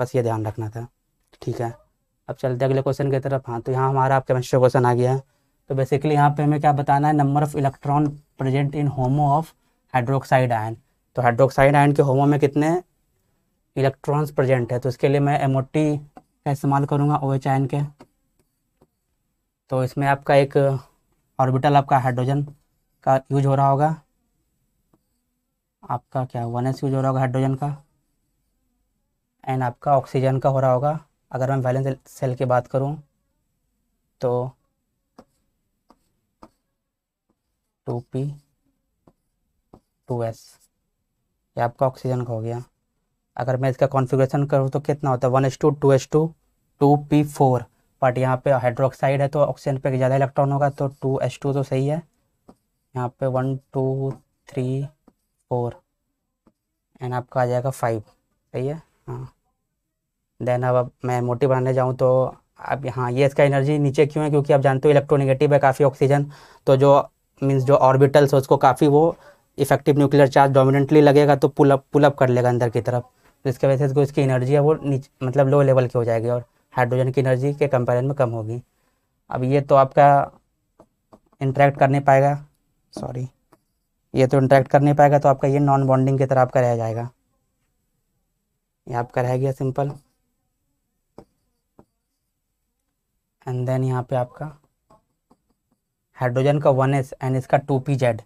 बस ये ध्यान रखना था ठीक है अब चलते अगले क्वेश्चन की तरफ हाँ तो यहाँ हमारा आपका केमिस्ट्री क्वेश्चन आ गया है तो बेसिकली यहाँ पे हमें क्या बताना है number of electron present in HOMO of hydroxide ion तो हाइड्रोक्साइड आयन के होमो में कितने इलेक्ट्रॉन्स प्रेजेंट है तो इसके लिए मैं एम का इस्तेमाल करूँगा ओ एच आयन के तो इसमें आपका एक ऑर्बिटल आपका हाइड्रोजन का यूज हो रहा होगा आपका क्या वन एस यूज हो रहा होगा हाइड्रोजन का एंड आपका ऑक्सीजन का हो रहा होगा अगर मैं वैलेंस सेल की बात करूं तो टू पी टू एस ये आपका ऑक्सीजन का हो गया अगर मैं इसका कॉन्फ़िगरेशन करूँ तो कितना होता है one s two two s two two p four but यहाँ पे हाइड्रोक्साइड है तो ऑक्सीजन पे ज़्यादा इलेक्ट्रॉन होगा तो टू एस टू तो सही है यहाँ पे one two three four and आपका आ जाएगा फाइव सही है हाँ देन अब अब मैं मोटी बनाने जाऊँ तो अब यहाँ ये इसका एनर्जी नीचे क्यों है क्योंकि आप जानते हो इलेक्ट्रोनेगेटिव है काफ़ी ऑक्सीजन तो जो मीन्स जो ऑर्बिटल्स है उसको काफ़ी वो इफेक्टिव न्यूक्लियर चार्ज डोमिनेंटली लगेगा तो पुल अप पुल अप कर लेगा अंदर की तरफ तो इसके वजह से इसको इसकी एनर्जी है वो नीचे मतलब लो लेवल की हो जाएगी और हाइड्रोजन की एनर्जी के कंपेरिजन में कम होगी अब ये तो आपका इंट्रैक्ट कर नहीं पाएगा सॉरी ये तो इंटरेक्ट कर नहीं पाएगा तो आपका ये नॉन बॉन्डिंग की तरह आपका रह जाएगा ये आपका रह गया सिंपल एंड देन यहाँ पे आपका हाइड्रोजन का वन एस एंड इसका टू पी जेड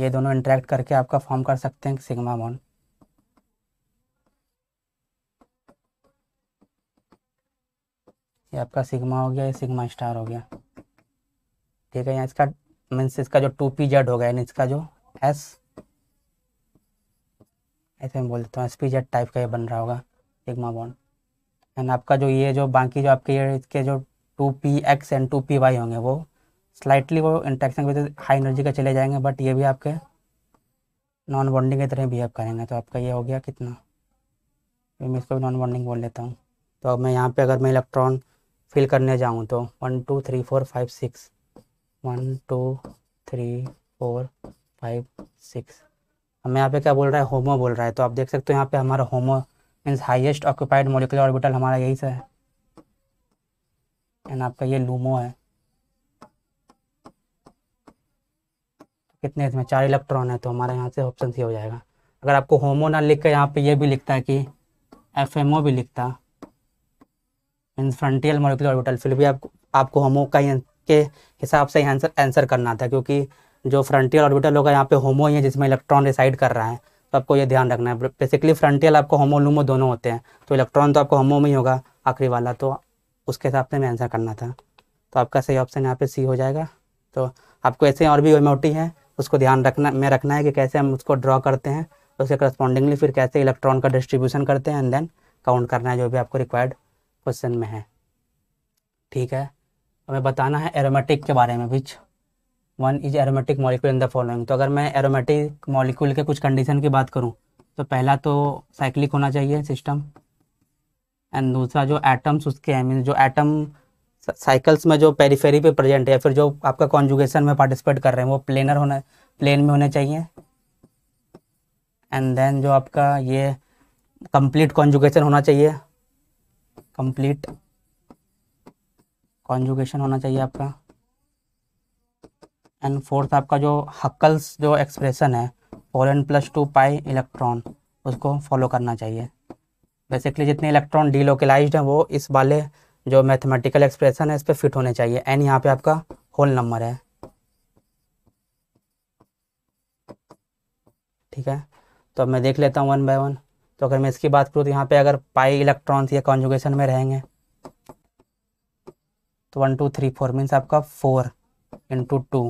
ये दोनों इंटरेक्ट करके आपका फॉर्म कर सकते हैं सिग्मा बॉन्ड ये आपका सिग्मा हो गया ये सिग्मा स्टार हो गया ठीक है यहाँ इसका मीन्स इसका जो टू पी जेड होगा यानी इसका जो एस ऐसे में बोल देता हूँ एस पी जेड टाइप का ये बन रहा होगा सिग्मा बॉन्ड एंड आपका जो ये जो बाकी जो आपके ये इसके जो two p x and two p y होंगे वो स्लाइटली वो इंटरेक्शन की वजह हाई एनर्जी का चले जाएंगे बट ये भी आपके नॉन बॉन्डिंग की तरह बिहेव करेंगे तो आपका ये हो गया कितना तो मैं इसको भी नॉन बॉन्डिंग बोल लेता हूँ तो अब मैं यहाँ पे अगर मैं इलेक्ट्रॉन फिल करने जाऊँ तो one two three four five six one two three four five six हमें यहाँ पे क्या बोल रहा है होमो बोल रहा है तो आप देख सकते हो यहाँ पे हमारा HOMO means highest occupied molecular orbital हमारा यही से है एंड आपका ये लूमो है कितने इसमें चार इलेक्ट्रॉन है तो हमारा यहाँ से ऑप्शन सी हो जाएगा अगर आपको होमो ना लिख कर यहाँ पे ये भी लिखता है कि एफ भी लिखता मीन्स फ्रंटियल मोलिकुलर ऑर्बिटल फिर भी आप, आपको होमो का ही के हिसाब से आंसर आंसर करना था क्योंकि जो फ्रंटियल ऑर्बिटल होगा यहाँ पे होमो ही है जिसमें इलेक्ट्रॉन रिसाइड कर रहा है तो आपको ये ध्यान रखना है बेसिकली फ्रंटियल आपको होमो लूमो दोनों होते हैं तो इलेक्ट्रॉन तो आपको होमो में ही होगा आखिरी वाला तो उसके हिसाब से हमें आंसर करना था तो आपका सही ऑप्शन यहाँ पे सी हो जाएगा तो आपको ऐसे और भी एमोटी है उसको ध्यान रखना में रखना है कि कैसे हम उसको ड्रॉ करते हैं उसके करस्पॉन्डिंगली फिर कैसे इलेक्ट्रॉन का डिस्ट्रीब्यूशन करते हैं एंड देन काउंट करना है जो भी आपको रिक्वायर्ड क्वेश्चन में है ठीक है हमें बताना है एरोमेटिक के बारे में which one is aromatic molecule in the following तो अगर मैं एरोमेटिक मॉलिक्यूल के कुछ कंडीशन की बात करूँ तो पहला तो साइक्लिक होना चाहिए सिस्टम एंड दूसरा जो एटम्स उसके आई मीन जो एटम साइकिल्स में जो पेरीफेरी पे प्रेजेंट है या फिर जो आपका कॉन्जुगेशन में पार्टिसिपेट कर रहे हैं वो प्लेनर होना प्लेन में होने चाहिए एंड देन जो आपका ये कंप्लीट कॉन्जुगेशन होना चाहिए कंप्लीट कॉन्जुगेशन होना चाहिए आपका एंड फोर्थ आपका जो हक्कल्स जो एक्सप्रेशन है four n plus two pi electron उसको फॉलो करना चाहिए बेसिकली जितने इलेक्ट्रॉन डीलोकलाइज हैं वो इस वाले जो मैथमेटिकल एक्सप्रेशन है इस पर फिट होने चाहिए एन यहाँ पे आपका होल नंबर है ठीक है तो अब मैं देख लेता हूँ वन बाय वन तो अगर मैं इसकी बात करूँ तो यहाँ पे अगर पाई इलेक्ट्रॉन्स या कॉन्जुगेशन में रहेंगे तो one two three four means आपका four into two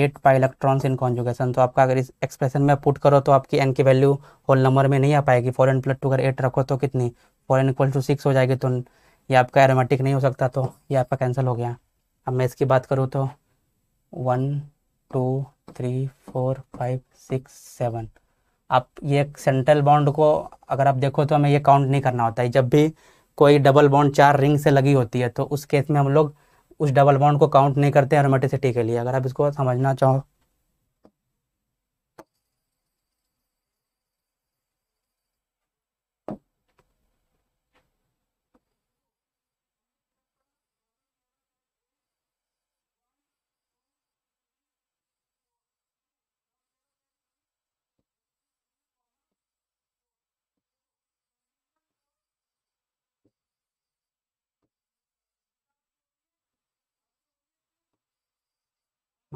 eight pi electrons in conjugation तो आपका अगर इस एक्सप्रेशन में पुट करो तो आपकी एन की वैल्यू होल नंबर में नहीं आ पाएगी फोर एन प्लस टू अगर एट रखो तो कितनी four n equal to six हो जाएगी तो ये आपका एरोमेटिक नहीं हो सकता तो ये आपका कैंसिल हो गया अब मैं इसकी बात करूँ तो one two three four five six seven आप ये सेंट्रल बाउंड को अगर आप देखो तो हमें ये काउंट नहीं करना होता है जब भी कोई डबल बॉन्ड चार रिंग से लगी होती है तो उस केस में हम लोग उस डबल बॉन्ड को काउंट नहीं करते हैं एरोमेटिसिटी के लिए अगर आप इसको समझना चाहो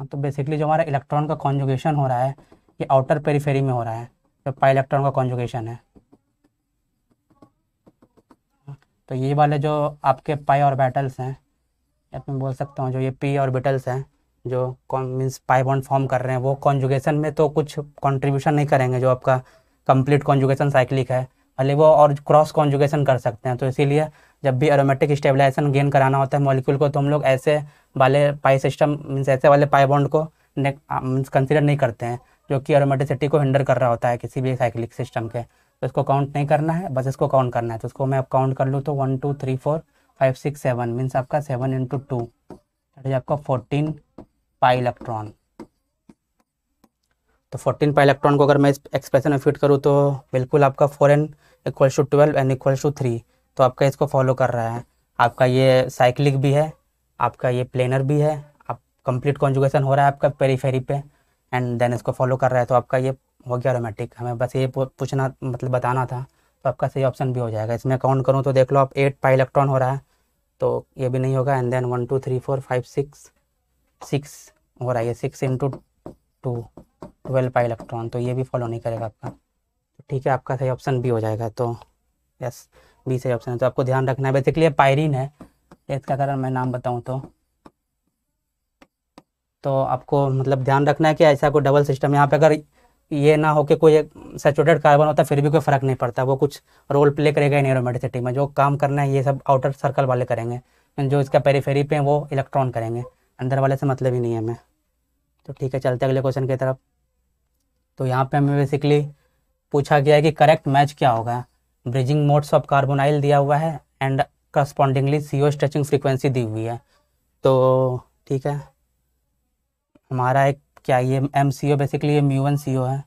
मतलब तो बेसिकली जो हमारा इलेक्ट्रॉन का कॉन्जुगेशन हो रहा है ये आउटर पेरीफेरी में हो रहा है जो पाई इलेक्ट्रॉन का कॉन्जुगेशन है तो ये वाले जो आपके पाई और बैटल्स हैं या मैं बोल सकता हूँ जो ये पी और बिटल्स हैं जो कॉन मीन्स पाई बॉन्ड फॉर्म कर रहे हैं वो कॉन्जुगेशन में तो कुछ कॉन्ट्रीब्यूशन नहीं करेंगे जो आपका कंप्लीट कॉन्जुगेशन साइक्लिक है भले वो और क्रॉस कॉन्जुगेशन कर सकते हैं तो इसीलिए जब भी एरोमेटिक स्टेबलाइजेशन गेन कराना होता है मॉलिक्यूल को तो हम लोग ऐसे वाले पाई सिस्टम मीन्स ऐसे वाले पाई बॉन्ड को मीन्स कंसिडर नहीं करते हैं जो कि एरोमेटिसिटी को हिंडर कर रहा होता है किसी भी साइक्लिक सिस्टम के तो इसको काउंट नहीं करना है बस इसको काउंट करना है तो इसको मैं अब काउंट कर लूँ तो one two three four five six seven means आपका seven into two that is आपका फोर्टीन पाई इलेक्ट्रॉन तो फोर्टीन पाई इलेक्ट्रॉन को अगर मैं इस एक्सप्रेशन में फिट करूँ तो बिल्कुल आपका four n equals to twelve n equals to three तो आपका इसको फॉलो कर रहा है आपका ये साइक्लिक भी है आपका ये प्लेनर भी है आप कंप्लीट कॉन्जुगेशन हो रहा है आपका पेरीफेरी पे एंड देन इसको फॉलो कर रहा है तो आपका ये हो गया ऑटोमेटिक हमें बस ये पूछना मतलब बताना था तो आपका सही ऑप्शन भी हो जाएगा इसमें काउंट करूँ तो देख लो आप एट पाई इलेक्ट्रॉन हो रहा है तो ये भी नहीं होगा and then one two three four five six six हो रहा है ये six into two twelve pi electron तो ये भी फॉलो नहीं करेगा आपका तो ठीक है आपका सही ऑप्शन भी हो जाएगा तो यस बी सही ऑप्शन है तो आपको ध्यान रखना है बेसिकली पायरिन है इसका कारण मैं नाम बताऊँ तो तो आपको मतलब ध्यान रखना है कि ऐसा कोई डबल सिस्टम यहाँ पे अगर ये ना हो कि कोई सेचुरेटेड कार्बन होता फिर भी कोई फ़र्क नहीं पड़ता वो कुछ रोल प्ले करेगा एरोमेटिसिटी में जो काम करना है ये सब आउटर सर्कल वाले करेंगे जो इसका पेरीफेरी पे वो इलेक्ट्रॉन करेंगे अंदर वाले से मतलब ही नहीं है हमें तो ठीक है चलते अगले क्वेश्चन की तरफ तो यहाँ पर हमें बेसिकली पूछा गया है कि करेक्ट मैच क्या होगा ब्रिजिंग मोड्स ऑफ कार्बोनाइल दिया हुआ है and correspondingly C O stretching frequency दी हुई है तो ठीक है हमारा एक क्या ये एम सी ओ बेसिकली ये म्यू वन सी ओ है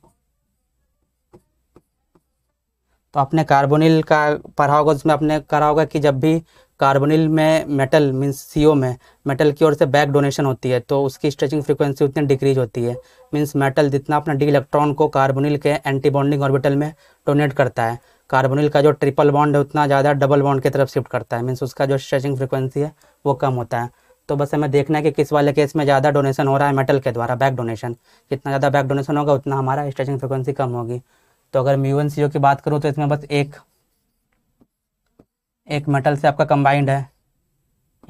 तो अपने कार्बोनिल का पढ़ा होगा उसमें आपने करा होगा कि जब भी कार्बोनिल में मेटल मीन्स सी ओ में मेटल की ओर से बैक डोनेशन होती है तो उसकी स्ट्रेचिंग फ्रिक्वेंसी उतनी डिक्रीज होती है मीन्स मेटल जितना अपना डी इलेक्ट्रॉन को कार्बोनिल के एंटीबॉन्डिंग ऑर्बिटल में डोनेट करता है कार्बोनिल का जो ट्रिपल बॉन्ड है उतना ज़्यादा डबल बॉन्ड की तरफ शिफ्ट करता है मीन्स उसका जो स्ट्रेचिंग फ्रिक्वेंसी है वो कम होता है तो बस हमें देखना है कि किस वाले केस में ज़्यादा डोनेशन हो रहा है मेटल के द्वारा बैक डोनेशन जितना ज़्यादा बैक डोनेशन होगा उतना हमारा स्ट्रेचिंग फ्रिक्वेंसी कम होगी तो अगर म्यून सी की बात करूँ तो इसमें बस एक एक मेटल से आपका कंबाइंड है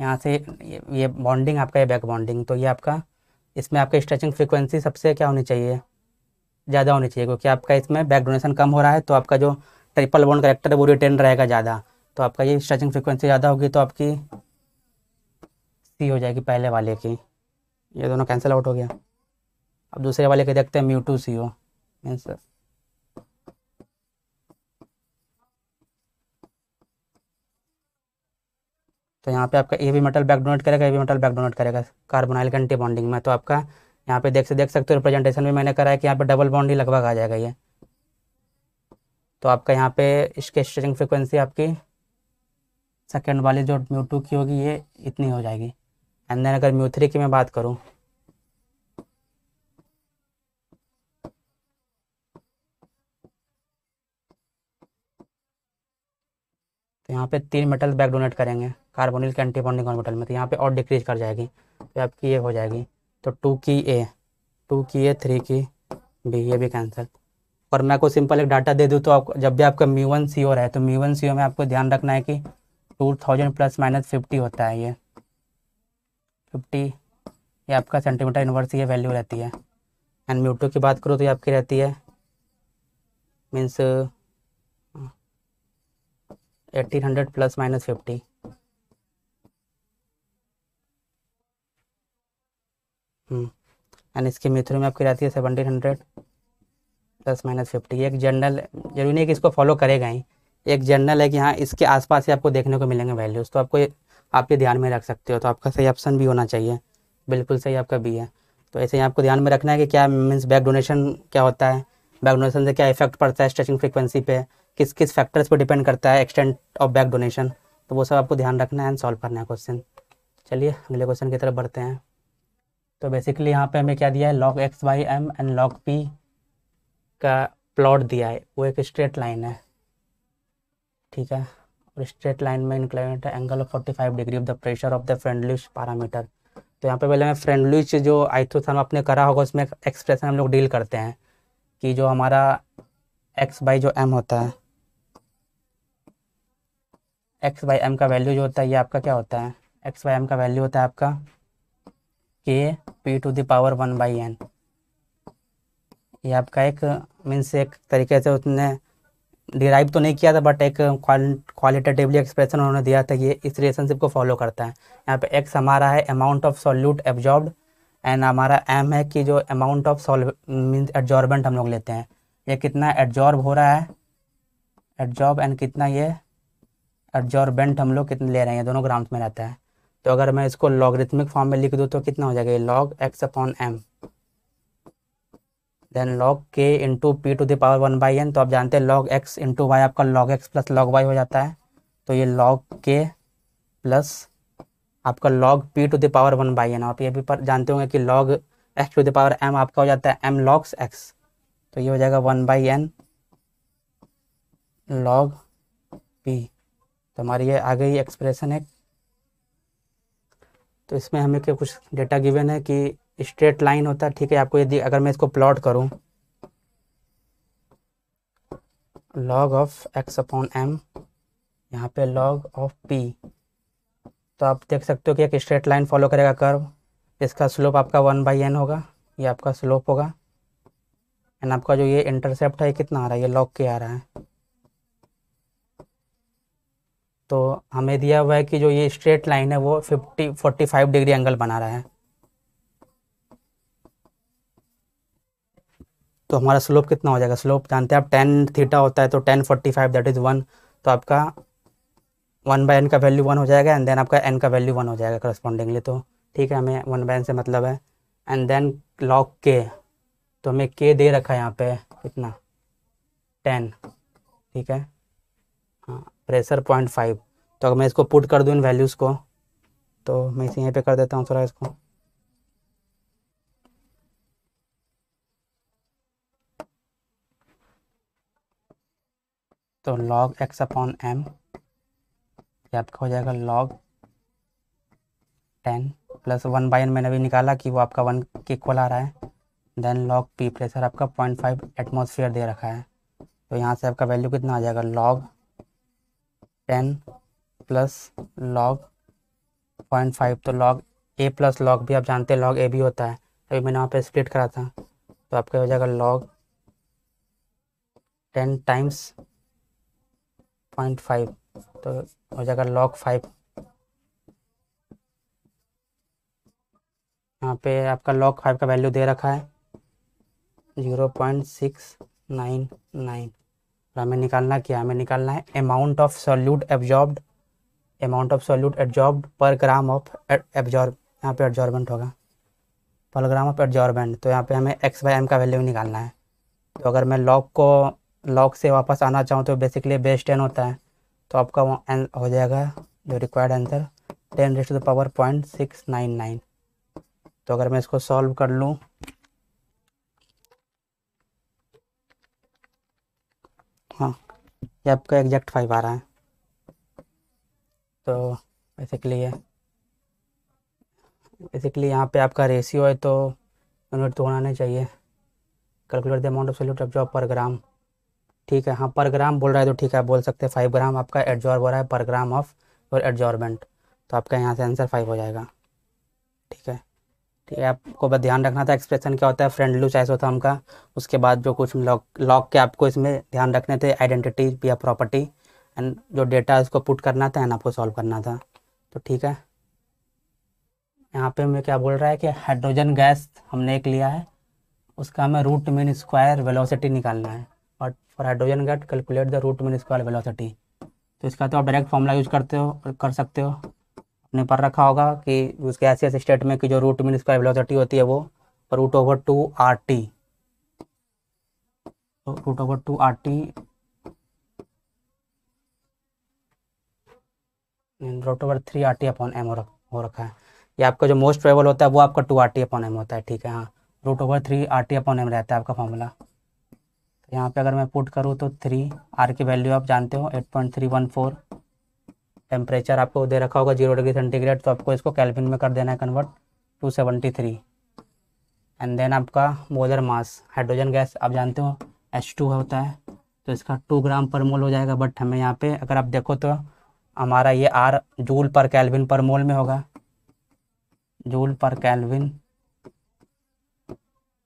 यहाँ से ये, ये बॉन्डिंग आपका ये बैक बॉन्डिंग तो ये आपका इसमें आपका स्ट्रेचिंग फ्रिक्वेंसी सबसे क्या होनी चाहिए ज़्यादा होनी चाहिए क्योंकि आपका इसमें बैक डोनेशन कम हो रहा है तो आपका जो ट्रिपल बॉन्ड करेक्टर वो रिटर्न रहेगा ज़्यादा तो आपका ये स्ट्रेचिंग फ्रिक्वेंसी ज़्यादा होगी तो आपकी सी हो जाएगी पहले वाले की ये दोनों कैंसिल आउट हो गया अब दूसरे वाले के देखते हैं mu two C O means तो यहाँ पे आपका ए भी मेटल बैक डोनेट करेगा ए भी मेटल बैक डोनेट करेगा कार्बोनाइल एंटी बॉन्डिंग में तो आपका यहाँ पे देख से देख सकते हो रिप्रेजेंटेशन भी मैंने करा है कि यहाँ पे डबल बॉन्ड ही लगभग आ जाएगा ये तो आपका यहाँ पे इसके स्ट्रेचिंग फ्रिक्वेंसी आपकी सेकेंड वाली जो म्यू टू की होगी ये इतनी हो जाएगी एंड देन अगर म्यू थ्री की मैं बात करूँ तो यहाँ पे तीन मेटल बैक डोनेट करेंगे कार्बोनिल के एंटीबॉन्डिंग मेटल में तो यहाँ पे और डिक्रीज कर जाएगी तो आपकी ये हो जाएगी तो टू की ए टू की ए थ्री की बी ये भी कैंसिल और मैं को सिंपल एक डाटा दे दूँ तो आप जब भी आपका म्यू वन सी ओ है तो म्यू वन सी ओ में आपको ध्यान रखना है कि two thousand plus minus fifty होता है ये फिफ्टी ये आपका सेंटीमीटर इनवर्स ये वैल्यू रहती है एंड म्यू टू की बात करो तो ये आपकी रहती है means eighteen hundred plus minus fifty and इसके मिथ्रो में आपकी रहती है seventeen hundred plus minus fifty एक जनरल जरूरी नहीं कि इसको फॉलो करेगा ही एक जनरल है कि हाँ इसके आसपास ही आपको देखने को मिलेंगे वैल्यूज़ तो आपको आप ये ध्यान में रख सकते हो तो आपका सही ऑप्शन भी होना चाहिए बिल्कुल सही आपका बी है तो ऐसे ही आपको ध्यान में रखना है कि क्या मीन्स बैक डोनेशन क्या होता है बैक डोनेशन से क्या इफेक्ट पड़ता है स्ट्रेचिंग फ्रिक्वेंसी पे किस किस फैक्टर्स पर डिपेंड करता है एक्सटेंट ऑफ बैक डोनेशन तो वो सब आपको ध्यान रखना है एंड सॉल्व करना है क्वेश्चन चलिए अगले क्वेश्चन की तरफ बढ़ते हैं तो बेसिकली यहाँ पे हमें क्या दिया है log x by m and log p का प्लॉट दिया है वो एक स्ट्रेट लाइन है ठीक है और स्ट्रेट लाइन में है angle of forty five degree of the pressure of the Freundlich parameter तो यहाँ पे पहले मैं फ्रेंडलिश जो आइथोथर्म आपने करा होगा उसमें एक्सप्रेशन हम लोग डील करते हैं कि जो हमारा एक्स बाई जो एम होता है एक्स बाई एम का वैल्यू जो होता है ये आपका क्या होता है एक्स बाई एम का वैल्यू होता है आपका k p to the power one by n ये आपका एक मीन्स एक तरीके से उसने डिराइव तो नहीं किया था बट एक क्वालिटेटिवली एक्सप्रेशन उन्होंने दिया था ये इस रिलेशनशिप को फॉलो करता है यहाँ पे एक्स हमारा है amount of solute absorb and हमारा एम है कि जो amount of sol means adsorbent हम लोग लेते हैं ये कितना एडजॉर्ब हो रहा है एडजॉर्ब एंड कितना ये एडजॉर्बेंट हम लोग कितने ले रहे हैं दोनों ग्राम्स में रहता है तो अगर मैं इसको लॉगरिथमिक फॉर्म में लिख दूँ तो कितना हो जाएगा ये log x upon m then log k into p to the power one by n तो आप जानते हैं लॉग एक्स इंटू वाई आपका log x plus log y हो जाता है तो ये लॉग के प्लस आपका log p to the power one by n आप ये भी पर जानते होंगे कि log x to the power m आपका हो जाता है एम लॉग्स एक्स तो ये हो जाएगा one by n log p तो हमारी ये आ गई एक्सप्रेशन है तो इसमें हमें क्या कुछ डेटा गिवन है कि स्ट्रेट लाइन होता है ठीक है आपको यदि अगर मैं इसको प्लॉट करूं log of x upon m यहाँ पे लॉग ऑफ पी तो आप देख सकते हो कि एक स्ट्रेट लाइन फॉलो करेगा कर्व इसका स्लोप आपका वन बाई एन होगा ये आपका स्लोप होगा एंड आपका जो ये इंटरसेप्ट है कितना आ रहा है ये लॉक के आ रहा है तो हमें दिया हुआ है कि जो ये स्ट्रेट लाइन है वो fifty forty five degree angle बना रहा है तो हमारा स्लोप कितना हो जाएगा स्लोप जानते हैं आप टेन थीटा होता है तो tan forty five that is one तो आपका वन बाय एन का वैल्यू वन हो जाएगा एंड देन आपका एन का वैल्यू वन हो जाएगा करस्पॉन्डिंगली तो ठीक है हमें वन बाय एन से मतलब है एंड देन लॉग के तो हमें के दे रखा है यहाँ पे कितना टेन ठीक है हाँ प्रेशर पॉइंट फाइव तो अगर मैं इसको पुट कर दूँ इन वैल्यूज़ को तो मैं इसे यहीं पे कर देता हूँ थोड़ा इसको तो लॉग एक्स अपॉन एम ये आपका हो जाएगा log ten plus one by n मैंने अभी निकाला कि वो आपका वन के इक्वल आ रहा है देन लॉग पी प्रेशर आपका पॉइंट फाइव एटमोसफियर दे रखा है तो यहाँ से आपका वैल्यू कितना आ जाएगा log ten plus log point five तो लॉग ए प्लस लॉग भी आप जानते हैं लॉग ए भी होता है अभी तो मैंने वहाँ पे स्प्लिट करा था तो आपका हो जाएगा log ten times point five तो हो जाएगा लॉग फाइव यहाँ पे आपका लॉग फाइव का वैल्यू दे रखा है zero point six nine nine और हमें निकालना क्या हमें निकालना है amount of solute absorbed amount of solute absorbed पर ग्राम ऑफ एब्जॉर्ब यहाँ पे एब्जॉर्बेंट होगा पर ग्राम ऑफ एब्जॉर्बेंट तो यहाँ पे हमें एक्स बाई एम का वैल्यू निकालना है तो अगर मैं लॉग को लॉक से वापस आना चाहूँ तो बेसिकली बेस टेन होता है तो आपका वो हो जाएगा जो required answer ten raised to the power point six nine nine तो अगर मैं इसको सॉल्व कर लूँ हाँ ये आपका एग्जैक्ट फाइव आ रहा है तो बेसिकली है बेसिकली यहाँ पे आपका रेशियो है तो यूनिट तो होना नहीं चाहिए calculate the amount of solute absorbed पर ग्राम ठीक है हाँ पर ग्राम बोल रहा है तो ठीक है बोल सकते हैं फाइव ग्राम आपका एडजॉर्ब हो रहा है पर ग्राम ऑफ और एडजॉर्बेंट तो आपका यहाँ से आंसर फाइव हो जाएगा ठीक है ठीक है आपको बस ध्यान रखना था एक्सप्रेशन क्या होता है फ्रेंड लू चाइस होता है हमका उसके बाद जो कुछ लॉक लॉक के आपको इसमें ध्यान रखने थे आइडेंटिटी या प्रॉपर्टी एंड जो डेटा इसको पुट करना था एंड आपको सॉल्व करना था तो ठीक है यहाँ पे मैं क्या बोल रहा है कि हाइड्रोजन गैस हमने एक लिया है उसका हमें रूट मीन स्क्वायर वेलोसिटी निकालना है और for hydrogen gas calculate the root mean square velocity तो इसका तो आप डायरेक्ट फॉर्मूला यूज करते हो कर सकते हो अपने पर रखा होगा कि उसके ऐसे ऐसे स्टेट में कि जो रूट मीन स्क्वायर वेलोसिटी होती है वो root over two R T तो root over two R T root over three R T upon M हो रखा है ये आपका जो मोस्ट ट्रेवल होता है वो आपका two R T upon M होता है ठीक है हाँ root over three R T upon M रहता है आपका फॉर्मूला यहाँ पे अगर मैं पुट करूँ तो थ्री आर की वैल्यू आप जानते हो eight point three one four temperature आपको दे रखा होगा जीरो डिग्री सेंटीग्रेड तो आपको इसको कैलविन में कर देना है convert to seventy three and then आपका मोलर मास हाइड्रोजन गैस आप जानते हो एच टू होता है तो इसका टू ग्राम पर मोल हो जाएगा बट हमें यहाँ पे अगर आप देखो तो हमारा ये आर जूल पर कैलविन पर मोल में होगा जूल पर कैलविन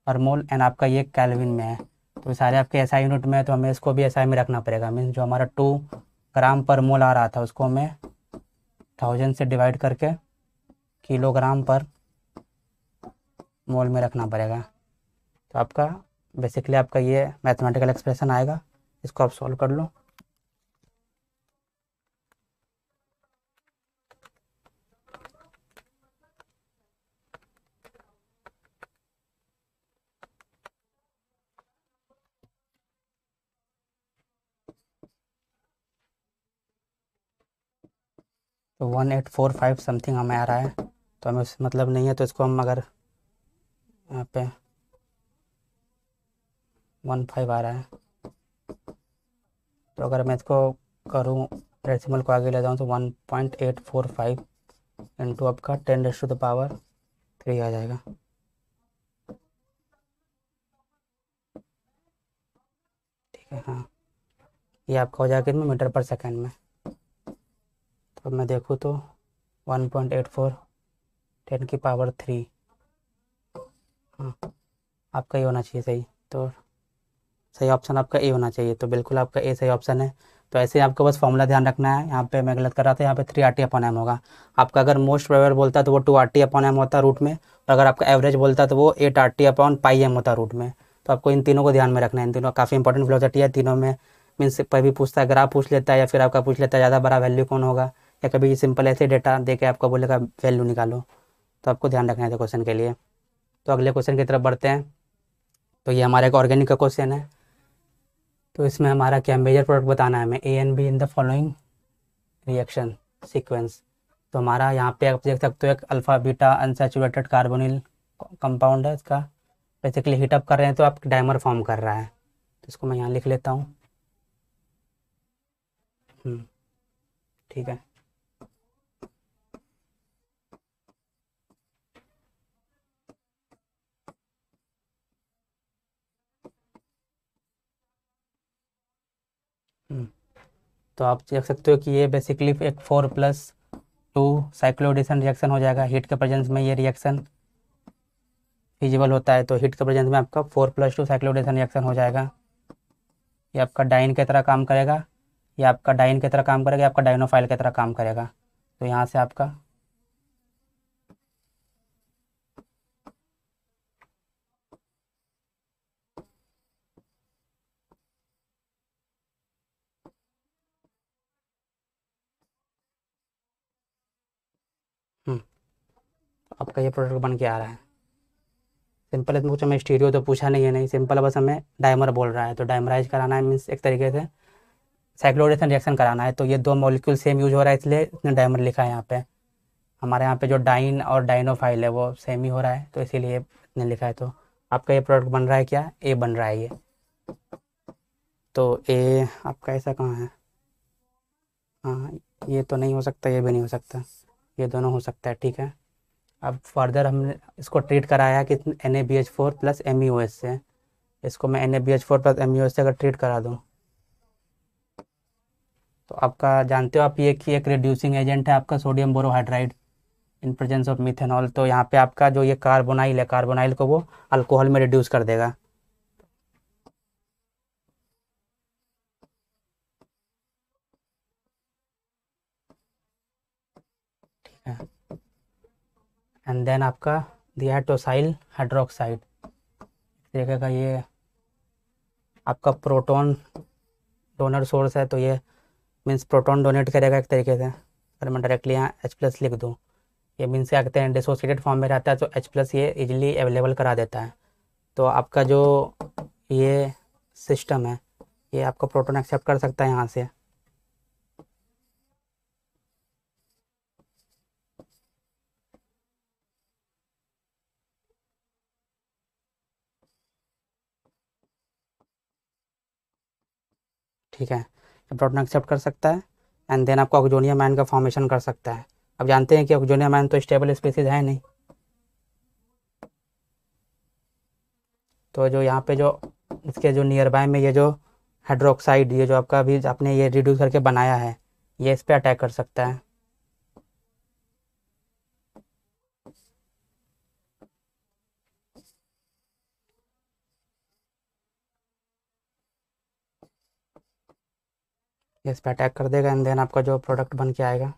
पर मोल एंड आपका ये कैलविन में है तो सारे आपके एस आई यूनिट में तो हमें इसको भी एस आई में रखना पड़ेगा मीन्स जो हमारा टू ग्राम पर मोल आ रहा था उसको हमें थाउजेंड से डिवाइड करके किलोग्राम पर मोल में रखना पड़ेगा तो आपका बेसिकली आपका ये मैथमेटिकल एक्सप्रेशन आएगा इसको आप सॉल्व कर लो तो one eight four five something हमें आ रहा है तो हमें उससे मतलब नहीं है तो इसको हम अगर यहाँ पे वन फाइव आ रहा है तो अगर मैं इसको करूँ डेसिमल को आगे ले जाऊँ तो one point eight four five into आपका ten raise to the power three आ जाएगा ठीक है हाँ ये आपका हो जाएगा कितना मीटर पर सेकेंड में अब तो मैं देखूँ तो 1.84 पॉइंट एट फोर टेन की पावर थ्री हाँ, आपका ये होना चाहिए सही तो सही ऑप्शन आपका ए होना चाहिए तो बिल्कुल आपका ए सही ऑप्शन है तो ऐसे ही आपको बस फॉर्मूला ध्यान रखना है यहाँ पे मैं गलत कर रहा था यहाँ पे three R T upon M होगा आपका अगर मोस्ट प्रेवर बोलता है तो वो two R T upon M होता रूट में और अगर आपका एवरेज बोलता है तो वो eight R T upon pi M होता रूट में तो आपको इन तीनों को ध्यान में रखना है इन तीनों काफ़ी इंपॉर्टेंट फिलोसफी है तीनों में मीन्स पर भी पूछता है अगर आप पूछ लेता है या फिर आपका पूछ लेता है ज़्यादा बड़ा वैल्यू कौन होगा या कभी सिंपल ऐसे डेटा दे के आपको बोलेगा वैल्यू निकालो तो आपको ध्यान रखना है क्वेश्चन के लिए तो अगले क्वेश्चन की तरफ बढ़ते हैं तो ये हमारा एक ऑर्गेनिक का क्वेश्चन है तो इसमें हमारा क्या मेजर प्रोडक्ट बताना है हमें A N B in the following reaction sequence तो हमारा यहाँ पे आप देख सकते हो एक alpha beta unsaturated carbonyl compound है इसका बेसिकली हीटअप कर रहे हैं तो आप डायमर फॉर्म कर रहा है तो इसको मैं यहाँ लिख लेता हूँ हम्म, ठीक है हम्म। तो आप देख सकते हो कि ये बेसिकली एक four plus two cycloaddition reaction हो जाएगा हीट के प्रेजेंस में ये रिएक्शन फिजिबल होता है तो हीट के प्रेजेंस में आपका four plus two cycloaddition reaction हो जाएगा ये आपका डाइन की तरह काम करेगा ये आपका डाइन की तरह काम करेगा आपका डाइनोफाइल की तरह काम करेगा तो यहाँ से आपका आपका ये प्रोडक्ट बन के आ रहा है सिंपल इतना कुछ हमें स्टीरियो तो पूछा नहीं है नहीं सिंपल बस हमें डायमर बोल रहा है तो डायमराइज कराना है मीन्स एक तरीके से साइक्लोडेशन रिएक्शन कराना है तो ये दो मॉलिक्यूल सेम यूज हो रहा है इसलिए इसने डायमर लिखा है यहाँ पे हमारे यहाँ पे जो डाइन और डाइनोफाइल है वो सेम ही हो रहा है तो इसीलिए इसने लिखा है तो आपका ये प्रोडक्ट बन रहा है क्या ए बन रहा है ये तो ए आपका ऐसा कहाँ है हाँ ये तो नहीं हो सकता ये भी नहीं हो सकता ये दोनों हो सकता है ठीक है अब फर्दर हमने इसको ट्रीट कराया e है कि N A B H four plus M E O S से इसको मैं N A B H four plus M E O S से अगर ट्रीट करा दूँ तो आपका जानते हो आप ये कि एक रिड्यूसिंग एजेंट है आपका sodium borohydride in presence of methanol तो यहाँ पे आपका जो ये कार्बोनाइल है कार्बोनाइल को वो अल्कोहल में रिड्यूस कर देगा ठीक है एंड देन आपका दिया टोसाइल हाइड्रोक्साइड तरीके का ये आपका प्रोटॉन डोनर सोर्स है तो ये मीन्स प्रोटॉन डोनेट करेगा एक तरीके से अगर मैं डायरेक्टली यहाँ एच प्लस लिख दूँ ये मीन्स क्या कहते हैं डिसोसिएटेड फॉर्म में रहता है तो एच प्लस ये इजीली अवेलेबल करा देता है तो आपका जो ये सिस्टम है ये आपका प्रोटॉन एक्सेप्ट कर सकता है यहाँ से ठीक है डॉट एक्सेप्ट कर सकता है एंड देन आपको ऑक्जोनिया माइन का फॉर्मेशन कर सकता है अब जानते हैं कि ऑक्जोनिया माइन तो स्टेबल स्पीसीज है नहीं तो जो यहाँ पे जो इसके जो नियर बाय में ये जो हाइड्रोक्साइड ये जो आपका अभी आपने ये रिड्यूस करके बनाया है ये इस पर अटैक कर सकता है इस पर अटैक कर देगा एंड देन आपका जो प्रोडक्ट बन के आएगा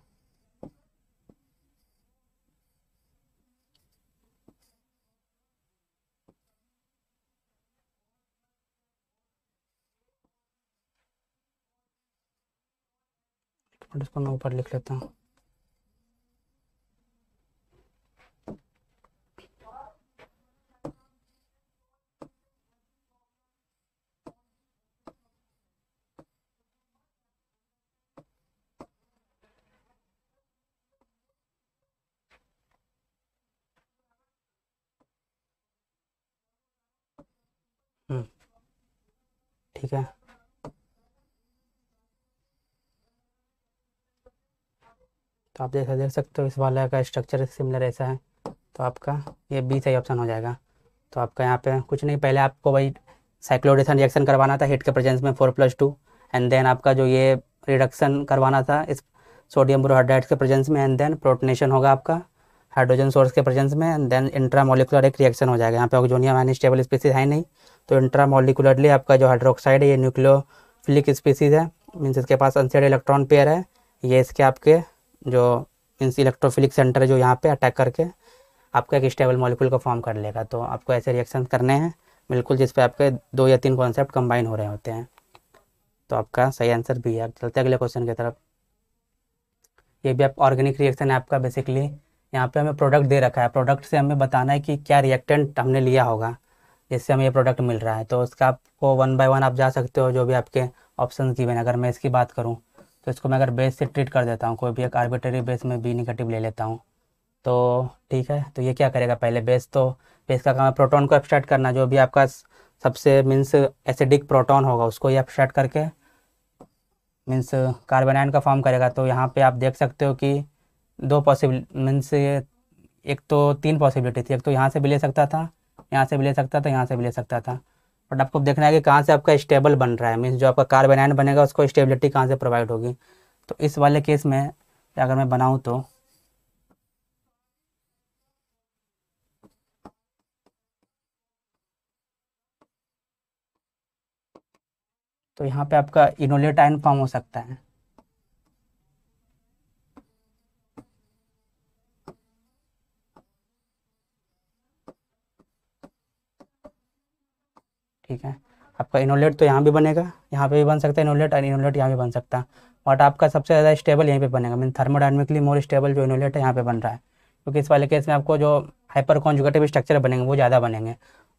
इसको मैं ऊपर लिख लेता हूँ ठीक है तो आप जैसा देख सकते हो इस वाले का स्ट्रक्चर सिमिलर ऐसा है तो आपका ये बी सही ऑप्शन हो जाएगा तो आपका यहाँ पे कुछ नहीं पहले आपको भाई साइक्लोडेशन रिएक्शन करवाना था हीट के प्रेजेंस में four plus two and then आपका जो ये रिडक्शन करवाना था इस सोडियम ब्रोहाइड्राइट के प्रेजेंस में एंड देन प्रोटोनेशन होगा आपका हाइड्रोजन सोर्स के प्रेजेंस में एंड देन इंट्रामोलिकुलर एक रिएक्शन हो जाएगा यहाँ पे ऑक्जोनियम आयन स्टेबल स्पीसीज है नहीं तो इंट्रामोलिकुलरली आपका जो हाइड्रोक्साइड है ये न्यूक्लियोफिलिक स्पीसीज है मीन्स इसके पास अनसेड इलेक्ट्रॉन पेयर है ये इसके आपके जो मीन्स इलेक्ट्रोफिलिक सेंटर है जो यहाँ पे अटैक करके आपका एक स्टेबल मॉलिक्यूल को फॉर्म कर लेगा तो आपको ऐसे रिएक्शन करने हैं बिल्कुल जिसपे आपके दो या तीन कॉन्सेप्ट कंबाइन हो रहे होते हैं तो आपका सही आंसर भी है चलते अगले क्वेश्चन की तरफ ये भी आप ऑर्गेनिक रिएक्शन है आपका बेसिकली यहाँ पे हमें प्रोडक्ट दे रखा है प्रोडक्ट से हमें बताना है कि क्या रिएक्टेंट हमने लिया होगा जिससे हमें ये प्रोडक्ट मिल रहा है तो उसका आपको वन बाय वन आप जा सकते हो जो भी आपके ऑप्शन की बने अगर मैं इसकी बात करूँ तो इसको मैं अगर बेस से ट्रीट कर देता हूँ कोई भी एक आर्बिटरी बेस में बी निगेटिव ले लेता हूँ तो ठीक है तो ये क्या करेगा पहले बेस तो बेस का काम है प्रोटोन को एब्स्ट्रैक्ट करना जो भी आपका सबसे मीन्स एसिडिक प्रोटोन होगा उसको ये एब्स्ट्रैक्ट करके मीन्स कार्बन आयन का फॉर्म करेगा तो यहाँ पे आप देख सकते हो कि दो पॉसिबल मीन्स एक तो तीन पॉसिबिलिटी थी एक तो यहाँ से भी ले सकता था यहाँ से भी ले सकता था यहाँ से भी ले सकता था बट आपको देखना है कि कहाँ से आपका स्टेबल बन रहा है मीन्स जो आपका कार आयन बनेगा उसको स्टेबिलिटी कहाँ से प्रोवाइड होगी तो इस वाले केस में अगर मैं बनाऊँ तो तो यहाँ पे आपका इनोलेट आयन फॉर्म हो सकता है ठीक है आपका इनोलेट तो यहाँ भी बनेगा यहाँ पे भी बन सकता है इनोलेट और इनोलेट यहाँ भी बन सकता है बट आपका सबसे ज़्यादा स्टेबल यहीं पे बनेगा मीन थर्मोडाइनमिकली मोर स्टेबल जो इनोलेट है यहाँ पे बन रहा है क्योंकि इस वाले केस में आपको जो हाइपर कॉन्जुगेटिव स्ट्रक्चर बनेंगे वो ज़्यादा बनेंगे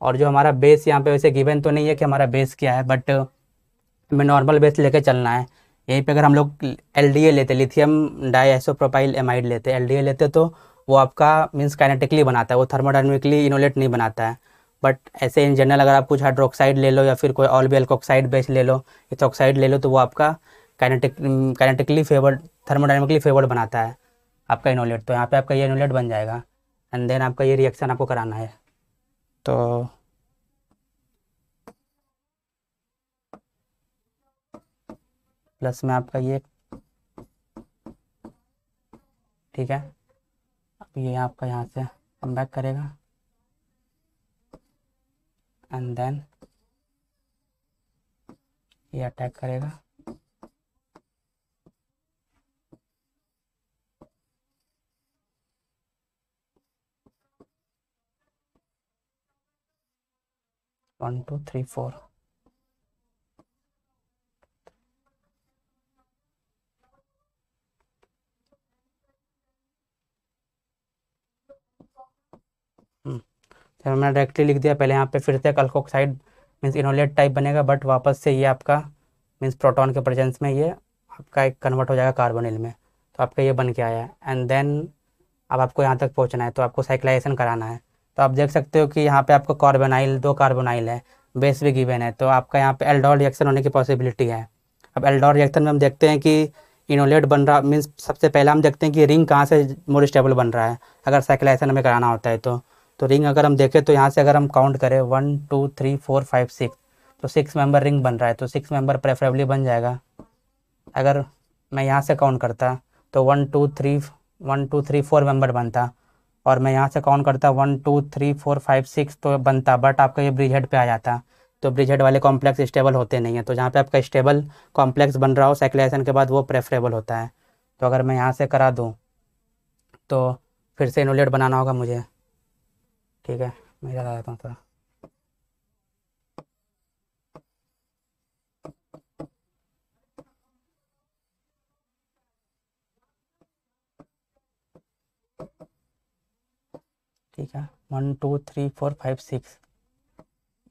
और जो हमारा बेस यहाँ पे वैसे गिवन तो नहीं है कि हमारा बेस क्या है बट हमें नॉर्मल बेस लेके चलना है यहीं पर अगर हम लोग एल लेते लिथियम डाई एसोप्रोपाइल एमाइड लेते एल लेते तो वो आपका मीन्स काइनेटिकली बनाता है वो थर्मोडाइनमिकली इनोलेट नहीं बनाता है बट ऐसे इन जनरल अगर आप कुछ हाइड्रोक्साइड ले लो या फिर कोई ऑल भी अल्कोक्साइड बेस ले लो इथोक्साइड ले लो तो वो आपका kinetic kinetically favoured thermodynamically favoured बनाता है आपका इनोलेट तो यहाँ पे आपका ये इनोलेट बन जाएगा एंड देन आपका ये रिएक्शन आपको कराना है तो प्लस में आपका ये ठीक है अब ये आपका यहाँ से कम बैक करेगा एंड देन ये अटैक करेगा one two three four hmm फिर हमने डायरेक्टली लिख दिया पहले यहाँ पे फिर से कल्कोक्साइड मीन्स इनोलेट टाइप बनेगा बट वापस से ये आपका मीन्स प्रोटॉन के प्रेजेंस में ये आपका एक कन्वर्ट हो जाएगा कार्बोनिल में तो आपका ये बन के आया है एंड देन अब आपको यहाँ तक पहुँचना है तो आपको साइक्लाइजेशन कराना है तो आप देख सकते हो कि यहाँ पे आपको कार्बोनाइल दो कार्बोनाइल है बेस भी गिवन है तो आपका यहाँ पे एल्डोल रिएक्शन होने की पॉसिबिलिटी है अब एल्डोल रिएक्शन में हम देखते हैं कि इनोलेट बन रहा मीन्स सबसे पहला हम देखते हैं कि रिंग कहाँ से मोर स्टेबल बन रहा है अगर साइक्लाइसन हमें कराना होता है तो तो रिंग अगर हम देखें तो यहाँ से अगर हम काउंट करें one two three four five six तो सिक्स मेंबर रिंग बन रहा है तो सिक्स मेंबर प्रेफरेबली बन जाएगा अगर मैं यहाँ से काउंट करता तो one two three one two three four member बनता और मैं यहाँ से काउंट करता one two three four five six तो बनता बट आपका ये ब्रिज हेड पर आ जाता तो ब्रिज हेड वाले कॉम्प्लेक्स स्टेबल होते नहीं हैं तो जहाँ पे आपका स्टेबल कॉम्प्लेक्स बन रहा हो साइकिलाइजेशन के बाद वो प्रेफरेबल होता है तो अगर मैं यहाँ से करा दूँ तो फिर से इनोलेट बनाना होगा मुझे ठीक है मैं चला देता हूँ थोड़ा ठीक है one two three four five six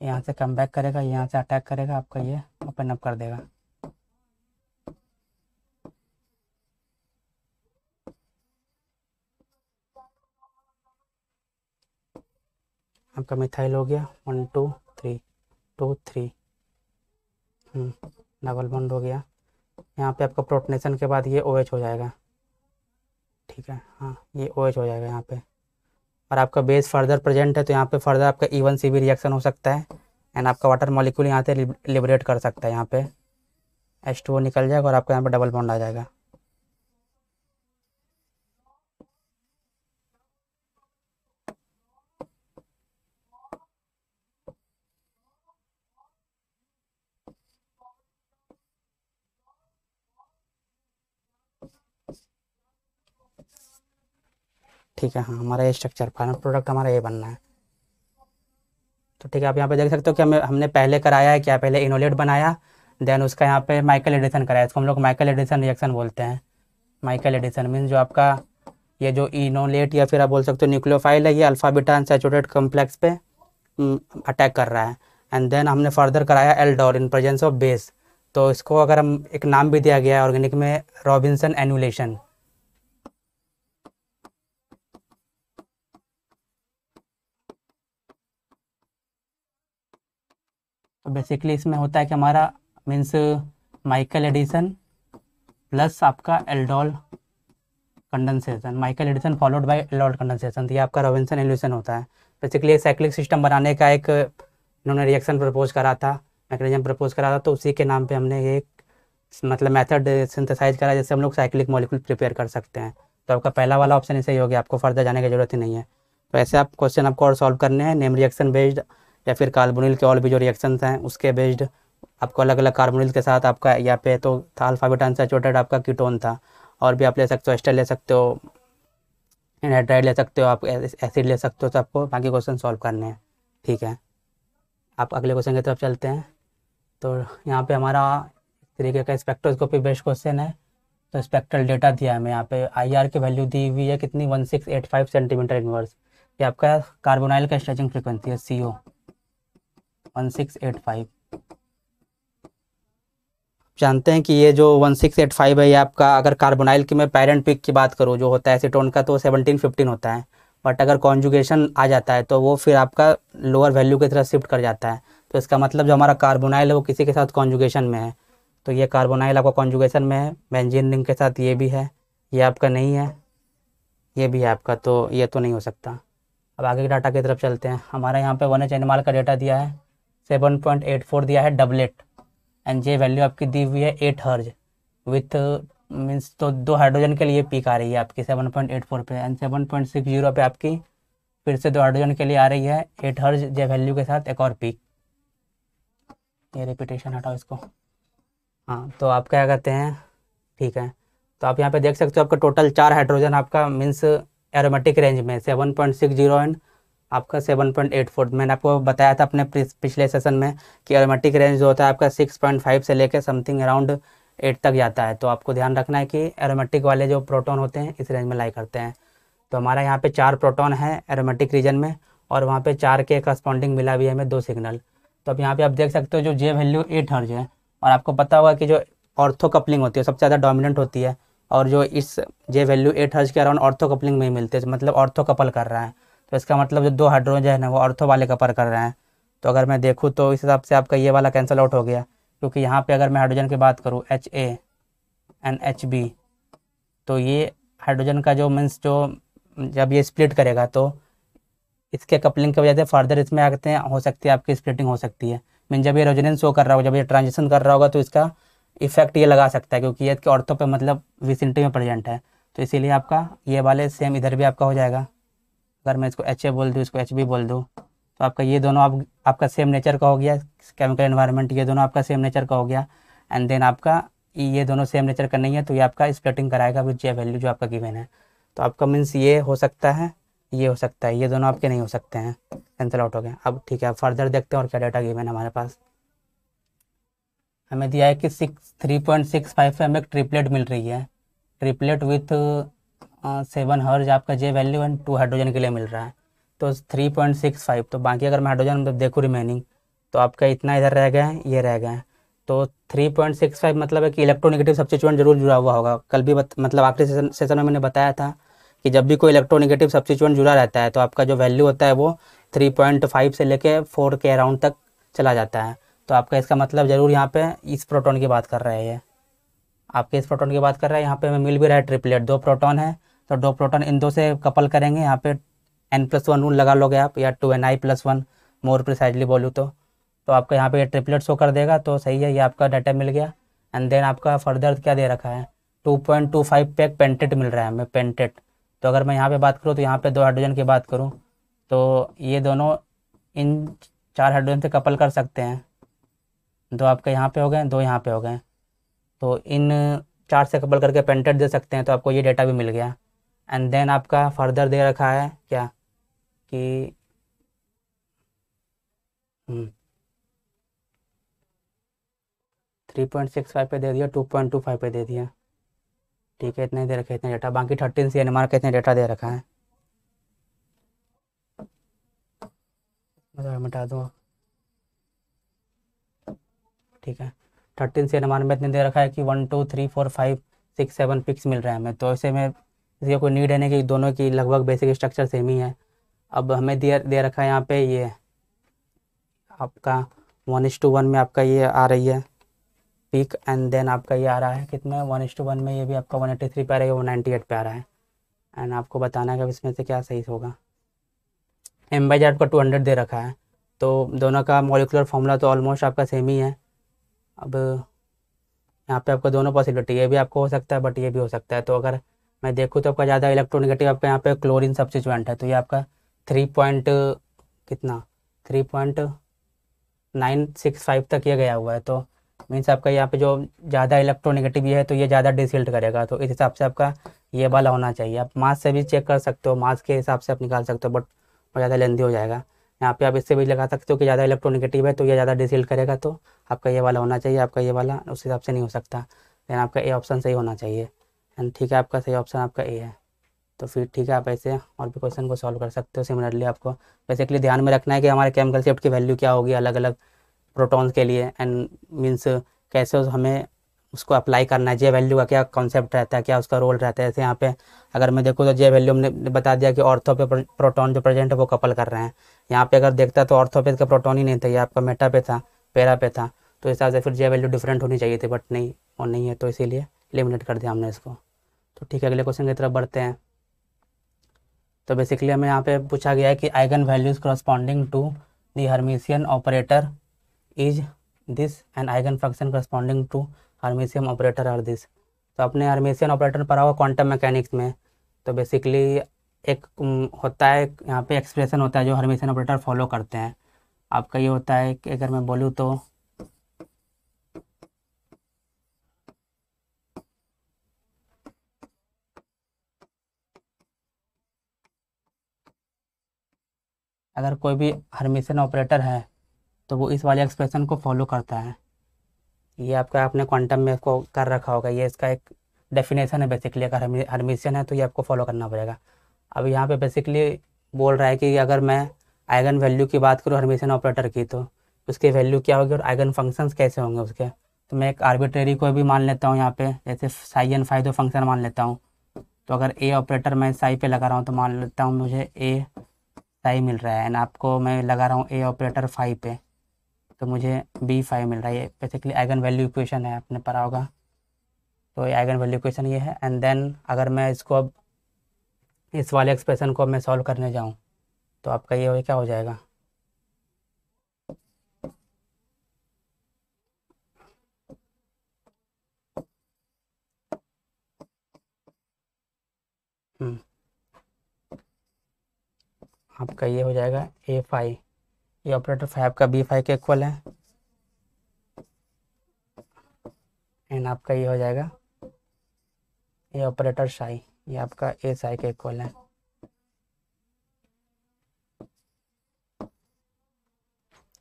यहाँ से कम बैक करेगा यहाँ से अटैक करेगा आपका ये ओपन अप कर देगा आपका मिथाइल हो गया one two three two three double bond हो गया यहाँ पे आपका प्रोटनेशन के बाद ये ओ OH हो जाएगा ठीक है हाँ ये ओ OH हो जाएगा यहाँ पे और आपका बेस फर्दर प्रेजेंट है तो यहाँ पे फर्दर आपका इवन सी भी रिएक्शन हो सकता है एंड आपका वाटर मॉलिक्यूल यहाँ से लिबरेट कर सकता है यहाँ पे एच टू ओ निकल जाएगा और आपका यहाँ पे डबल बॉन्ड आ जाएगा ठीक है हाँ हमारा ये स्ट्रक्चर फाइनल प्रोडक्ट हमारा ये बनना है तो ठीक है आप यहाँ पे देख सकते हो कि हमें हमने पहले कराया है क्या पहले इनोलेट बनाया देन उसका यहाँ पे माइकल एडिसन कराया इसको हम लोग माइकल एडिसन रिएक्शन बोलते हैं माइकल एडिसन मीन जो आपका ये जो इनोलेट या फिर आप बोल सकते हो न्यूक्लियोफाइल है ये अल्फ़ाबिटा अनसेचुरेट कम्प्लेक्स पे अटैक कर रहा है एंड देन हमने फर्दर कराया aldol in presence of base तो इसको अगर हम एक नाम भी दिया गया है ऑर्गेनिक में रॉबिन्सन एनुलेशन तो बेसिकली इसमें होता है कि हमारा मीन्स माइकल एडिसन प्लस आपका aldol condensation Michael addition followed by aldol condensation ये आपका रोबिन्सन एल्यूसन होता है बेसिकली साइक्लिक सिस्टम बनाने का एक इन्होंने रिएक्शन प्रपोज करा था मैकेनिज्म प्रपोज करा था तो उसी के नाम पे हमने एक मतलब मेथड सिंथेसाइज करा जैसे हम लोग साइक्लिक मॉलिक्यूल प्रिपेयर कर सकते हैं तो आपका पहला वाला ऑप्शन ऐसे ही हो गया आपको फर्दर जाने की जरूरत ही नहीं है तो ऐसे आप क्वेश्चन आपको और सॉल्व करने हैं नेम रिएक्शन बेस्ड या फिर कार्बोनिल के और भी जो रिएक्शंस हैं उसके बेस्ड आपको अलग अलग कार्बोनिल के साथ आपका यहाँ पे तो था अल्फ़ाबेट अनसेचुरेटेड आपका कीटोन था और भी आप ले सकते हो एस्टर ले सकते हो एनहाइड्राइड ले सकते हो आप एसिड ले सकते हो तो आपको बाकी क्वेश्चन सॉल्व करने हैं ठीक है आप अगले क्वेश्चन की तरफ चलते हैं तो यहाँ पे हमारा तरीके का स्पेक्ट्रोस्कोपी बेस्ट क्वेश्चन है तो स्पेक्ट्रल डेटा दिया है हमें यहाँ पे आई की वैल्यू दी हुई है कितनी one six eight five centimetre inverse ये आपका कार्बोनाइल का स्ट्रेचिंग फ्रिक्वेंसी है C O one six eight five जानते हैं कि ये जो 1685 है ये आपका अगर कार्बोनाइल की मैं पेरेंट पिक की बात करूँ जो होता है एसीटोन का तो 1715 होता है बट अगर कॉन्जुगेशन आ जाता है तो वो फिर आपका लोअर वैल्यू की तरह शिफ्ट कर जाता है तो इसका मतलब जो हमारा कार्बोनाइल है वो किसी के साथ कॉन्जुगेशन में है तो ये कार्बोनाइल आपका कॉन्जुगेशन में है मैंजिन रिंग के साथ ये भी है ये आपका नहीं है ये भी है आपका तो ये तो नहीं हो सकता अब आगे के डाटा की तरफ चलते हैं हमारे यहाँ पर वन एच एनिमल का डेटा दिया है सेवन पॉइंट एट फोर दिया है डबलेट एंड जे वैल्यू आपकी दी हुई है एट हर्ज विथ मीन्स uh, तो दो हाइड्रोजन के लिए पीक आ रही है आपकी सेवन पॉइंट एट फोर पे and seven point six zero पे आपकी फिर से दो हाइड्रोजन के लिए आ रही है एट हर्ज जे वैल्यू के साथ एक और पीक ये रिपीटेशन हटाओ इसको हाँ तो आप क्या कहते हैं ठीक है तो आप यहाँ पे देख सकते हो आपका टोटल चार हाइड्रोजन आपका मीन्स एरोमेटिक रेंज में seven point six zero and आपका सेवन पॉइंट एट फोर मैंने आपको बताया था अपने पिछले सेशन में कि एरोमेटिक रेंज जो होता है आपका सिक्स पॉइंट फाइव से लेकर समथिंग अराउंड एट तक जाता है तो आपको ध्यान रखना है कि एरोमेटिक वाले जो प्रोटोन होते हैं इस रेंज में लाई करते हैं तो हमारा यहाँ पे चार प्रोटोन है एरोमेटिक रीजन में और वहाँ पर चार के करस्पॉन्डिंग मिला भी है हमें दो सिग्नल तो अब यहाँ पर आप देख सकते हो जो जे वैल्यू एट हर्ज है और आपको पता होगा कि जो ऑर्थो कपलिंग होती है सबसे ज़्यादा डोमिनेंट होती है और जो इस जे वैल्यू एट हर्ज के अराउंड ऑर्थो कपलिंग में ही मिलते हैं मतलब ऑर्थो कपल कर रहा है तो इसका मतलब जो दो हाइड्रोजन है वो अर्थो वाले का पर कर रहे हैं तो अगर मैं देखूँ तो इस हिसाब से आपका ये वाला कैंसिल आउट हो गया क्योंकि यहाँ पे अगर मैं हाइड्रोजन की बात करूँ H A and H B तो ये हाइड्रोजन का जो मीन्स जो जब ये स्प्लिट करेगा तो इसके कपलिंग की वजह से फर्दर इसमें आते हैं हो सकती है आपकी स्प्लिटिंग हो सकती है मीन जब ये रोजनेंस शो कर रहा होगा जब ये ट्रांजेक्शन कर रहा होगा तो इसका इफेक्ट ये लगा सकता है क्योंकि ये औरतों पर मतलब विसिनटी में प्रेजेंट है तो इसीलिए आपका ये वाले सेम इधर भी आपका हो जाएगा अगर मैं इसको एच ए बोल दूँ इसको एच बी बोल दूँ तो आपका ये दोनों आप आपका सेम नेचर का हो गया केमिकल इन्वायरमेंट ये दोनों आपका सेम नेचर का हो गया एंड देन आपका ये दोनों सेम नेचर का नहीं है तो ये आपका स्प्लिटिंग कराएगा विद जे वैल्यू जो आपका गिवन है तो आपका मीन्स ये हो सकता है ये हो सकता है ये दोनों आपके नहीं हो सकते हैं कैंसिल आउट हो गया अब ठीक है अब फर्दर देखते हैं और क्या डाटा गिवन है हमारे पास हमें दिया है कि six three point six five पे हमें एक ट्रिपलेट मिल रही है ट्रिपलेट विथ सेवन हर्ज आपका जे वैल्यू है टू हाइड्रोजन के लिए मिल रहा है तो थ्री पॉइंट सिक्स फाइव तो बाकी अगर मैं हाइड्रोजन मतलब देखूँ रिमेनिंग तो आपका इतना इधर रह गया है ये रह गया है तो थ्री पॉइंट सिक्स फाइव मतलब है कि इलेक्ट्रोनेगेटिव सब्सिट्यूएंट जरूर जुड़ा हुआ होगा कल भी बत, मतलब आखिरी सेशन सेशन में मैंने बताया था कि जब भी कोई इलेक्ट्रोनिगेटिव सब्सिट्यूएंट जुड़ा रहता है तो आपका जो वैल्यू होता है वो थ्री पॉइंट फाइव से लेके फोर के अराउंड तक चला जाता है तो आपका इसका मतलब ज़रूर यहाँ पे इस प्रोटोन की बात कर रहे हैं आपके इस प्रोटोन की बात कर रहा है यहाँ पे हमें मिल भी रहा है ट्रिपलेट दो प्रोटोन है तो दो प्रोटॉन इन दो से कपल करेंगे यहाँ पे एन प्लस वन रूल लगा लोगे आप या two N I plus one more precisely बोलूँ तो तो आपका यहाँ पे ये ट्रिपलेट शो कर देगा तो सही है ये आपका डाटा मिल गया एंड देन आपका फर्दर क्या दे रखा है two point two five peak pentet मिल रहा है हमें पेंटेड तो अगर मैं यहाँ पे बात करूँ तो यहाँ पे दो हाइड्रोजन की बात करूँ तो ये दोनों इन चार हाइड्रोजन से कपल कर सकते हैं दो आपके यहाँ पे हो गए दो यहाँ पे हो गए तो इन चार से कपल करके पेंटेड दे सकते हैं तो आपको ये डेटा भी मिल गया एंड देन आपका फर्दर दे रखा है क्या कि थ्री पॉइंट सिक्स फाइव पे दे दिया टू पॉइंट टू फाइव पे दे दिया ठीक है इतने दे रखे इतने डेटा बाकी thirteen C N M R का इतने डेटा दे रखा है मिटा दो ठीक है thirteen C N M R में इतने दे रखा है कि one two three four five six seven peaks मिल रहा है हमें तो इसे मैं इसका कोई नीड है नहीं कि दोनों की लगभग बेसिक स्ट्रक्चर सेम ही है अब हमें दिया दे रखा है यहाँ पे ये आपका वन एस टू वन में आपका ये आ रही है पीक एंड देन आपका ये आ रहा है कितना वन एस टू वन में ये भी आपका वन एट्टी थ्री पे आ रहा है वन नाइन्टी एट पे आ रहा है एंड आपको बताना है कि इसमें से क्या सही होगा एम बाई जेड को टू हंड्रेड दे रखा है तो दोनों का मोलिकुलर फॉर्मूला तो ऑलमोस्ट आपका सेम ही है अब यहाँ पे आपका दोनों पॉसिबिलिटी ये भी आपको हो सकता है बट ये भी हो सकता है तो अगर मैं देखूँ तो आपका ज़्यादा इलेक्ट्रोनिगेटिव आपका यहाँ पे क्लोरीन सब्सिट्यूएंट है तो ये आपका थ्री पॉइंट कितना three point nine six five तक ये गया हुआ है तो मीन्स आपका यहाँ पे जो ज़्यादा इलेक्ट्रोनिगेटिव है तो ये ज़्यादा डिसल्ट करेगा तो इस हिसाब से आपका ये वाला होना चाहिए आप मास से भी चेक कर सकते हो मास के हिसाब से आप निकाल सकते हो बट वो ज़्यादा लेंदी हो जाएगा यहाँ पे आप इससे भी लगा सकते हो कि ज़्यादा इलेक्ट्रोनिगेटिव है तो ये ज़्यादा डिसल्ट करेगा तो आपका ये वाला होना चाहिए आपका ये वाला उस हिसाब से नहीं हो सकता लेकिन आपका ए ऑप्शन सही होना चाहिए एंड ठीक है आपका सही ऑप्शन आपका ए है तो फिर ठीक है आप ऐसे और भी क्वेश्चन को सॉल्व कर सकते हो सिमिलरली आपको बेसिकली ध्यान में रखना है कि हमारे केमिकल शिफ्ट की वैल्यू क्या होगी अलग अलग प्रोटॉन्स के लिए एंड मीन्स कैसे हमें उसको अप्लाई करना है जे वैल्यू का क्या कॉन्सेप्ट रहता है क्या उसका रोल रहता है ऐसे यहाँ पे अगर मैं देखूँ तो जे वैल्यू हमने बता दिया कि ऑर्थो पे प्रोटोन जो प्रेजेंट है वो कपल कर रहे हैं यहाँ पे अगर देखता तो ऑर्थो पे इसका प्रोटोन ही नहीं था ये आपका मेटा पे था पेरा पे था तो इस हिसाब से फिर जे वैल्यू डिफरेंट होनी चाहिए थी बट नहीं और नहीं है तो इसीलिए एलिमिनेट कर दिया हमने इसको तो ठीक है अगले क्वेश्चन की तरफ बढ़ते हैं तो बेसिकली हमें यहाँ पे पूछा गया है कि eigenvalues corresponding to the Hermitian operator is this and eigenfunction corresponding to Hermitian operator are this तो अपने हर्मीसियन ऑपरेटर पर हुआ क्वांटम मैकेनिक्स में तो बेसिकली एक होता है यहाँ पे एक्सप्रेशन होता है जो हर्मीसियन ऑपरेटर फॉलो करते हैं आपका ये होता है कि अगर मैं बोलूँ तो अगर कोई भी हरमिशन ऑपरेटर है तो वो इस वाले एक्सप्रेशन को फॉलो करता है ये आपका आपने क्वांटम में इसको कर रखा होगा ये इसका एक डेफिनेशन है बेसिकली अगर हरमिशन है तो ये आपको फॉलो करना पड़ेगा अब यहाँ पे बेसिकली बोल रहा है कि अगर मैं आइगन वैल्यू की बात करूँ हरमिशन ऑपरेटर की तो उसकी वैल्यू क्या होगी और आइगन फंक्शंस कैसे होंगे उसके तो मैं एक आर्बिट्रेरी को भी मान लेता हूँ यहाँ पे जैसे साई एन फाइव फंक्शन मान लेता हूँ तो अगर ए ऑपरेटर मैं साई पे लगा रहा हूँ तो मान लेता हूँ मुझे ए टाइम मिल रहा है एंड आपको मैं लगा रहा हूँ ए ऑपरेटर फाइव पे तो मुझे बी फाइव मिल रहा है ये बेसिकली आइगन वैल्यू इक्वेशन है आपने पढ़ा होगा तो ये आइगन वैल्यू इक्वेशन ये है एंड देन अगर मैं इसको अब इस वाले एक्सप्रेशन को मैं सॉल्व करने जाऊँ तो आपका ये क्या हो जाएगा हम्म आपका ये हो जाएगा ए फाइव ये ऑपरेटर फाइव का बी फाइव के इक्वल है एंड आपका ये हो जाएगा ये ऑपरेटर साई ये आपका ए साई के इक्वल है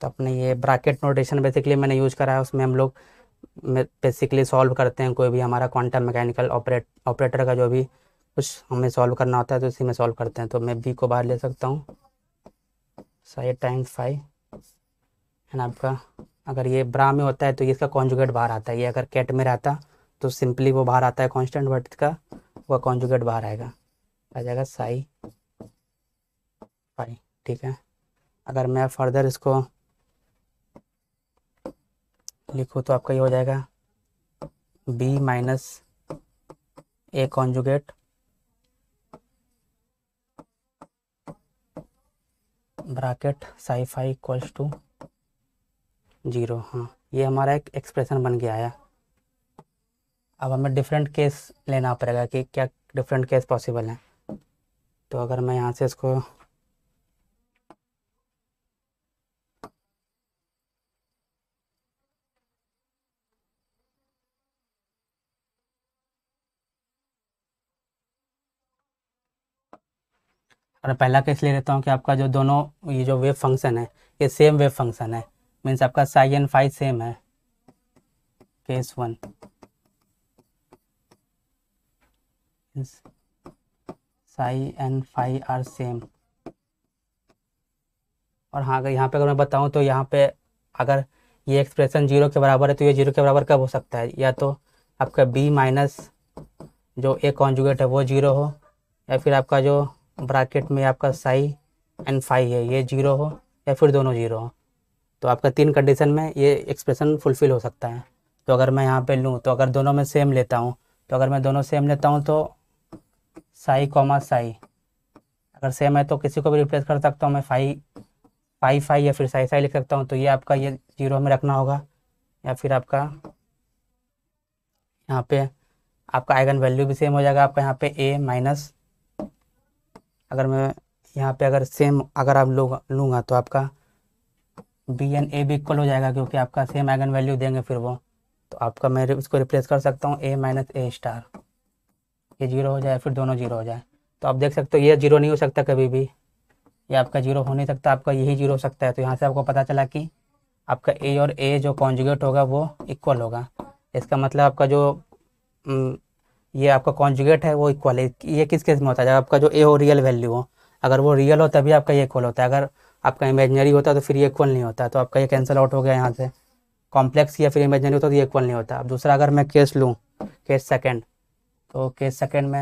तो अपने ये ब्रैकेट नोटेशन बेसिकली मैंने यूज करा है उसमें हम लोग बेसिकली सॉल्व करते हैं कोई भी हमारा क्वांटम मैकेनिकल ऑपरेट ऑपरेटर का जो भी कुछ हमें सॉल्व करना होता है तो इसी में सॉल्व करते हैं तो मैं बी को बाहर ले सकता हूँ साइड टाइम फाइव है ना आपका अगर ये ब्रा में होता है तो इसका कॉन्जुगेट बाहर आता है ये अगर कैट में रहता तो सिंपली वो बाहर आता है कॉन्स्टेंट वर्ड का वह कॉन्जुगेट बाहर आएगा आ जाएगा साई फाई ठीक है अगर मैं फर्दर इसको लिखूँ तो आपका ये हो जाएगा B minus A conjugate bracket psi phi equals to zero हाँ ये हमारा एक एक्सप्रेशन बन गया है अब हमें डिफरेंट केस लेना पड़ेगा कि क्या डिफरेंट केस पॉसिबल हैं तो अगर मैं यहाँ से इसको और पहला केस ले लेता हूँ कि आपका जो दोनों ये जो वेव फंक्शन है ये सेम वेव फंक्शन है मीन्स आपका साई एन फाइव सेम है case one psi N five are same और हाँ अगर यहाँ पे अगर मैं बताऊँ तो यहाँ पे अगर ये एक्सप्रेशन जीरो के बराबर है तो ये जीरो के बराबर कब हो सकता है या तो आपका बी माइनस जो ए कॉन्जुगेट है वो जीरो हो या फिर आपका जो ब्रैकेट में आपका साई एंड फाई है ये जीरो हो या फिर दोनों जीरो हो तो आपका तीन कंडीशन में ये एक्सप्रेशन फुलफिल हो सकता है तो अगर मैं यहाँ पे लूँ तो अगर दोनों में सेम लेता हूँ तो अगर मैं दोनों सेम लेता हूँ तो साई कॉमा साई अगर सेम है तो किसी को भी रिप्लेस कर सकता हूँ मैं फाई फाई फाई या फिर साई साई लिख सकता हूँ तो ये आपका ये जीरो में रखना होगा या फिर आपका यहाँ पे आपका आइगन वैल्यू भी सेम हो जाएगा आपका यहाँ पे ए माइनस अगर मैं यहाँ पे अगर सेम अगर आप लोग लूँगा तो आपका बी एन ए भी इक्वल हो जाएगा क्योंकि आपका सेम आइगन वैल्यू देंगे फिर वो तो आपका मैं इसको रिप्लेस कर सकता हूँ ए माइनस ए स्टार ये जीरो हो जाए फिर दोनों जीरो हो जाए तो आप देख सकते हो ये जीरो नहीं हो सकता कभी भी ये आपका जीरो हो नहीं सकता आपका यही जीरो हो सकता है तो यहाँ से आपको पता चला कि आपका ए और ए जो कॉन्जुगेट होगा वो इक्वल होगा इसका मतलब आपका जो हम्म, ये आपका कॉन्जुगेट है वो इक्वल है ये किस केस में होता है जब आपका जो ए हो रियल वैल्यू हो अगर वो रियल हो तभी आपका ये इक्वल होता है अगर आपका इमेजनरी होता तो फिर ये इक्वल नहीं होता तो आपका ये कैंसिल आउट हो गया यहाँ से कॉम्प्लेक्स या फिर इमेजनरी होता तो ये इक्वल नहीं होता अब दूसरा अगर मैं केस लूँ केस सेकेंड तो केस सेकेंड में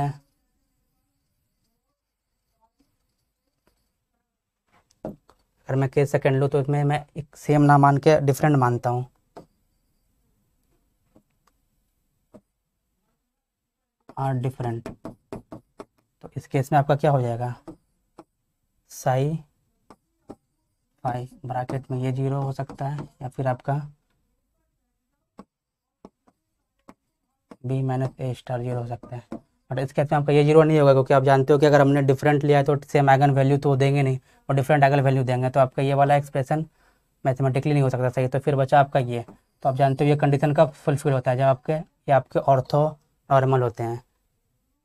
अगर मैं केस सेकेंड लूँ तो इसमें मैं एक सेम ना मान के डिफरेंट मानता हूँ आर डिफरेंट तो इस केस में आपका क्या हो जाएगा साई फाई ब्राकेट में ये जीरो हो सकता है या फिर आपका B minus A star zero हो सकता है बट इस केस में आपका ये जीरो नहीं होगा क्योंकि आप जानते हो कि अगर हमने डिफरेंट लिया है तो सेम आइगन वैल्यू तो देंगे नहीं और डिफरेंट आइगन वैल्यू देंगे तो आपका ये वाला एक्सप्रेशन मैथमेटिकली नहीं हो सकता सही तो फिर बचा आपका ये तो आप जानते हो ये कंडीशन का फुलफिल होता है जब आपके ये आपके ऑर्थो नॉर्मल होते हैं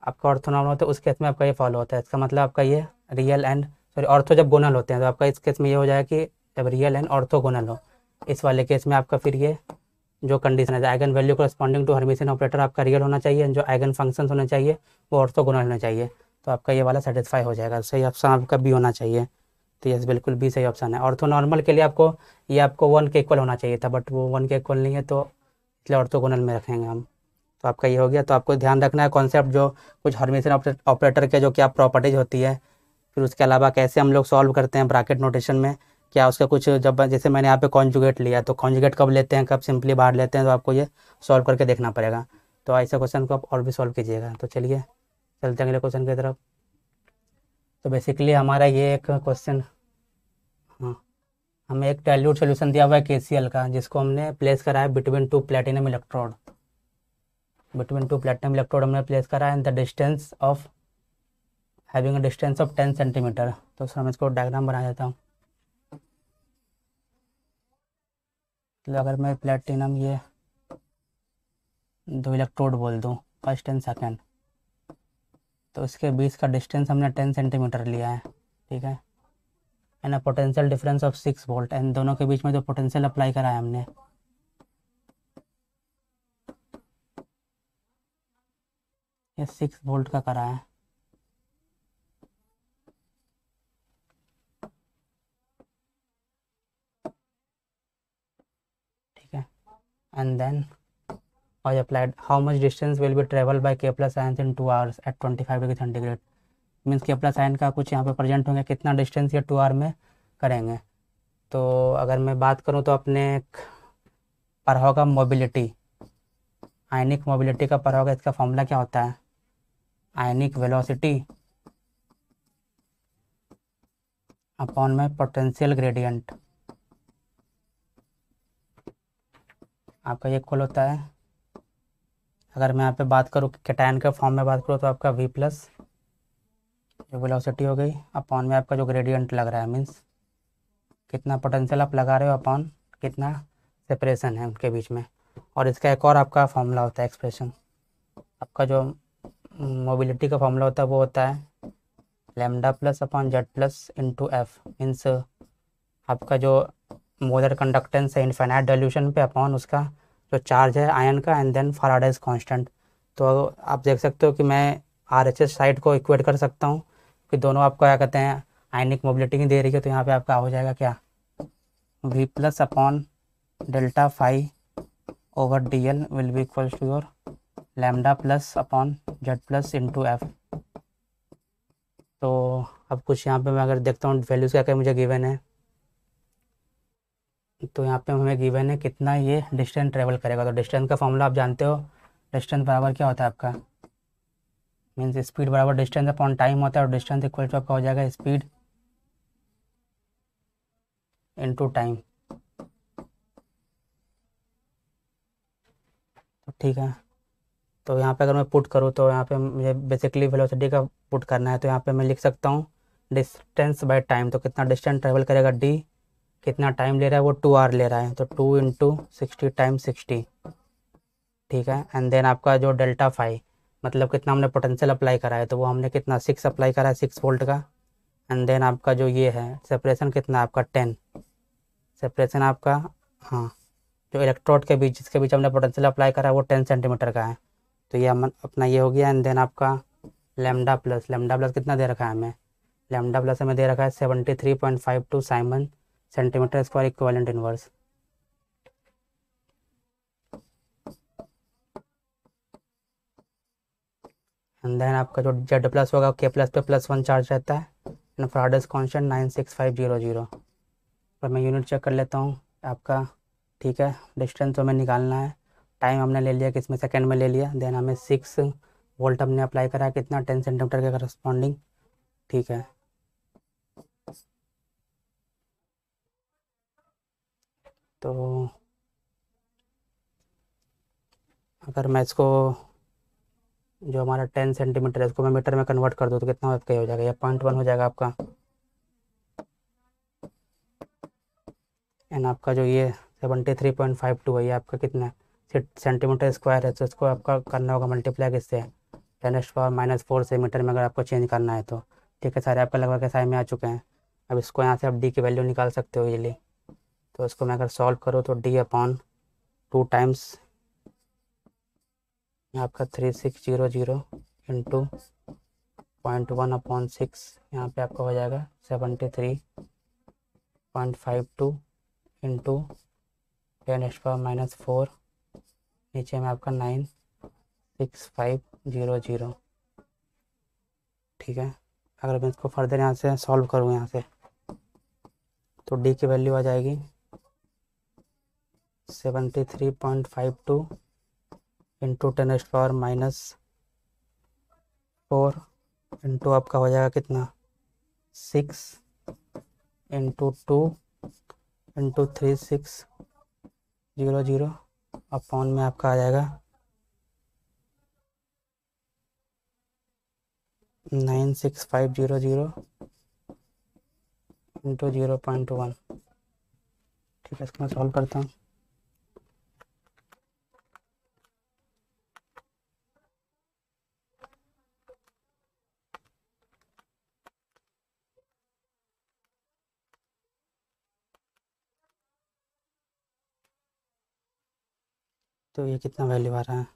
आपका ऑर्थो नॉर्मल होता है उस केस में आपका ये फॉलो होता है इसका मतलब आपका ये रियल एंड सॉरी ऑर्थो जब गोनल होते हैं तो आपका इस केस में ये हो जाएगा कि जब रियल एंड ऑर्थो गोनल हो इस वाले केस में आपका फिर ये जो कंडीशन है eigenvalue corresponding to Hermitian operator आपका रियल होना चाहिए जो आइगन फंक्शन होना चाहिए वो ऑर्थोगोनल होना चाहिए तो आपका ये वाला सेटिस्फाई हो जाएगा सही ऑप्शन आपका बी होना चाहिए तो यस बिल्कुल बी सही ऑप्शन है ऑर्थो नॉर्मल के लिए आपको ये आपको वन के इक्वल होना चाहिए था बट वो वन के इक्वल नहीं है तो इसलिए गोनल में रखेंगे हम तो आपका ये हो गया तो आपको ध्यान रखना है कॉन्सेप्ट जो कुछ हर्मिशन ऑपरेटर के जो क्या प्रॉपर्टीज होती है फिर उसके अलावा कैसे हम लोग सॉल्व करते हैं ब्राकेट नोटेशन में क्या उसका कुछ जब जैसे मैंने यहाँ पे कॉन्जुगेट लिया तो कॉन्जुगेट कब लेते हैं कब सिंपली बाहर लेते हैं तो आपको ये सॉल्व करके देखना पड़ेगा तो ऐसे क्वेश्चन को आप और भी सॉल्व कीजिएगा तो चलिए चलते हैं अगले क्वेश्चन की तरफ तो बेसिकली हमारा ये एक क्वेश्चन हाँ हमें एक टैल्यूट सोल्यूशन दिया हुआ है के का जिसको हमने प्लेस करा है between two platinum electrode between two platinum electrode हमने प्लेस करा है the distance of having a distance of ten centimetre तो सर मैं इसको डायग्राम बना देता हूँ तो अगर मैं प्लेटिनम ये दो इलेक्ट्रोड बोल दूँ फर्स्ट एंड सेकेंड तो इसके बीच का डिस्टेंस हमने टेन सेंटीमीटर लिया है ठीक है and a potential difference of six volt and दोनों के बीच में जो पोटेंशियल अप्लाई करा है हमने ये सिक्स वोल्ट का करा है ठीक है एंड देन और applied how much distance will be travel by K plus ions in two hours at twenty five degree centigrade means K plus साइन का कुछ यहाँ पे प्रेजेंट होंगे कितना डिस्टेंस ये टू आवर में करेंगे तो अगर मैं बात करूँ तो अपने पर होगा मोबिलिटी आइनिक मोबिलिटी का पर होगा इसका फॉर्मूला क्या होता है आयनिक वेलोसिटी अपॉन में पोटेंशियल ग्रेडियंट आपका ये इक्वल होता है अगर मैं यहाँ पे बात करूँ कैटायन के फॉर्म में बात करूँ तो आपका वी प्लस जो वेलोसिटी हो गई अपॉन में आपका जो ग्रेडियंट लग रहा है मीन्स कितना पोटेंशियल आप लगा रहे हो अपॉन कितना सेपरेशन है उनके बीच में और इसका एक और आपका फॉर्मूला होता है एक्सप्रेशन आपका जो मोबिलिटी का फॉर्मूला होता है वो होता है lambda plus upon Z plus into F means आपका जो मोलर कंडक्टेंस है इनफाइनाइट डोल्यूशन पे अपॉन उसका जो चार्ज है आयन का एंड देन फाराडेज कांस्टेंट तो आप देख सकते हो कि मैं आर एच एस साइड को इक्वेट कर सकता हूँ कि दोनों आपको क्या कहते हैं आयनिक मोबिलिटी की दे रही है तो यहाँ पे आपका हो जाएगा क्या V plus upon delta five over D L will be equals to your lambda plus upon Z plus into F तो अब कुछ यहाँ पे मैं अगर देखता हूँ वैल्यूज़ क्या क्या मुझे गिवन है तो यहाँ पे हमें गिवन है कितना ये डिस्टेंस ट्रेवल करेगा तो डिस्टेंस का फॉर्मूला आप जानते हो डिस्टेंस बराबर क्या होता है आपका मीन्स स्पीड बराबर डिस्टेंस अपॉन टाइम होता है और डिस्टेंस इक्वल टू आपका हो जाएगा स्पीड इंटू टाइम तो ठीक है तो यहाँ पे अगर मैं पुट करूँ तो यहाँ पे मुझे बेसिकली वेलोसिटी का पुट करना है तो यहाँ पे मैं लिख सकता हूँ डिस्टेंस बाय टाइम तो कितना डिस्टेंस ट्रेवल करेगा डी कितना टाइम ले रहा है वो टू आर ले रहा है तो two into sixty time sixty ठीक है एंड देन आपका जो डेल्टा फाइव मतलब कितना हमने पोटेंशियल अप्लाई करा है तो वो हमने कितना सिक्स अप्लाई करा है सिक्स वोल्ट का एंड देन आपका जो ये है सेपरेशन कितना आपका टेन सेपरेशन आपका हाँ जो इलेक्ट्रोड के बीच जिसके बीच हमने पोटेंशियल अप्लाई करा है वो टेन सेंटीमीटर का है तो ये अपना ये हो गया एंड देन आपका लेमडा प्लस लेमडा प्लस कितना दे रखा है हमें लेमडा प्लस हमें दे रखा है seventy three point five two siemens centimetre square equivalent inverse and then आपका जो जेड प्लस होगा के प्लस पे प्लस वन चार्ज रहता है and Faraday's constant nine six five zero zero पर मैं यूनिट चेक कर लेता हूँ आपका ठीक है डिस्टेंस हमें निकालना है टाइम हमने ले लिया किसमें सेकेंड में ले लिया देन हमें सिक्स वोल्ट हमने अप्लाई करा कितना टेन सेंटीमीटर के करस्पॉन्डिंग ठीक है तो अगर मैं इसको जो हमारा टेन सेंटीमीटर है इसको मैं मीटर में कन्वर्ट कर दूँ तो कितना आपका हो जाएगा या पॉइंट वन हो जाएगा आपका एंड आपका जो ये seventy three point five two है ये आपका कितना है सेंटीमीटर स्क्वायर है तो इसको आपका करना होगा मल्टीप्लाई किससे ten x power minus four से मीटर में अगर आपको चेंज करना है तो ठीक है सारे आपका लगभग ऐसा में आ चुके हैं अब इसको यहाँ से आप डी की वैल्यू निकाल सकते हो इजीली तो इसको मैं अगर सॉल्व करूँ तो डी अपॉन टू टाइम्स आपका three six zero zero into point one upon six यहाँ पे आपका हो जाएगा seventy three point five two into ten x power minus four नीचे में आपका nine six five zero zero ठीक है अगर मैं इसको फर्दर यहाँ से सॉल्व करूँ यहाँ से तो डी की वैल्यू आ जाएगी seventy three point five two into ten x power minus four into आपका हो जाएगा कितना six into two into three six zero zero अब फ़ोन में आपका आ जाएगा nine six five zero zero into zero point one ठीक है इसको मैं सॉल्व करता हूँ तो ये कितना वैल्यू आ रहा है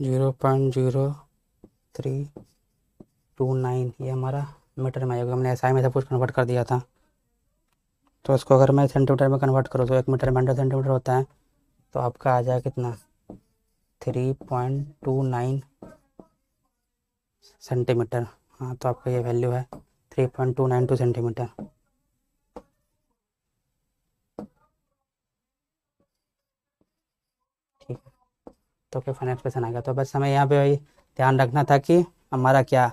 zero point zero three two nine ये हमारा मीटर में आएगा हमने ऐसा में सब कुछ कन्वर्ट कर दिया था तो इसको अगर मैं सेंटीमीटर में कन्वर्ट करूँ तो एक मीटर में हंड्रेड सेंटीमीटर होता है तो आपका आ जाए कितना three point two nine centimetre हाँ तो आपका ये वैल्यू है three point two nine two centimetre तो फिर फाइनेंस आ आएगा तो बस हमें यहाँ पे ध्यान रखना था कि हमारा क्या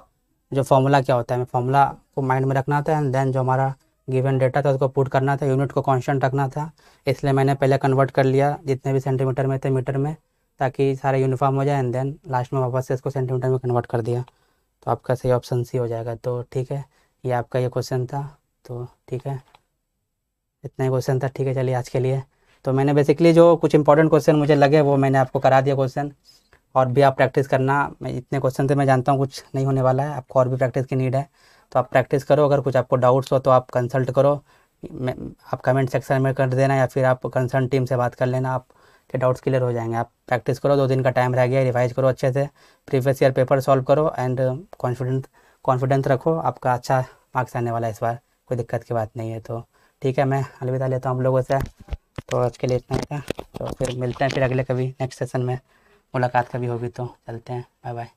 जो फॉर्मूला क्या होता है हमें फॉर्मूला को माइंड में रखना था एंड देन जो हमारा गिवन डेटा था उसको पुट करना था यूनिट को कॉन्स्टेंट रखना था इसलिए मैंने पहले कन्वर्ट कर लिया जितने भी सेंटीमीटर में थे मीटर में ताकि सारे यूनिफॉर्म हो जाए एंड देन लास्ट में वापस से इसको सेंटीमीटर में कन्वर्ट कर दिया तो आपका सही ऑप्शन सी हो जाएगा तो ठीक है ये आपका ये क्वेश्चन था तो ठीक है इतना ही क्वेश्चन था ठीक है चलिए आज के लिए तो मैंने बेसिकली जो कुछ इंपॉर्टेंट क्वेश्चन मुझे लगे वो मैंने आपको करा दिया क्वेश्चन और भी आप प्रैक्टिस करना मैं इतने क्वेश्चन से मैं जानता हूँ कुछ नहीं होने वाला है आपको और भी प्रैक्टिस की नीड है तो आप प्रैक्टिस करो अगर कुछ आपको डाउट्स हो तो आप कंसल्ट करो आप कमेंट सेक्शन में कर देना या फिर आप कंसर्न टीम से बात कर लेना आप के डाउट्स क्लियर हो जाएंगे आप प्रैक्टिस करो दो दिन का टाइम रह गया रिवाइज करो अच्छे से प्रीवियस ईयर पेपर सॉल्व करो एंड कॉन्फिडेंट कॉन्फिडेंस रखो आपका अच्छा मार्क्स आने वाला है इस बार कोई दिक्कत की बात नहीं है तो ठीक है मैं अलविदा लेता हूँ आप लोगों से तो आज के लिए इतना ही था तो फिर मिलते हैं फिर अगले कभी नेक्स्ट सेशन में मुलाकात कभी होगी तो चलते हैं बाय बाय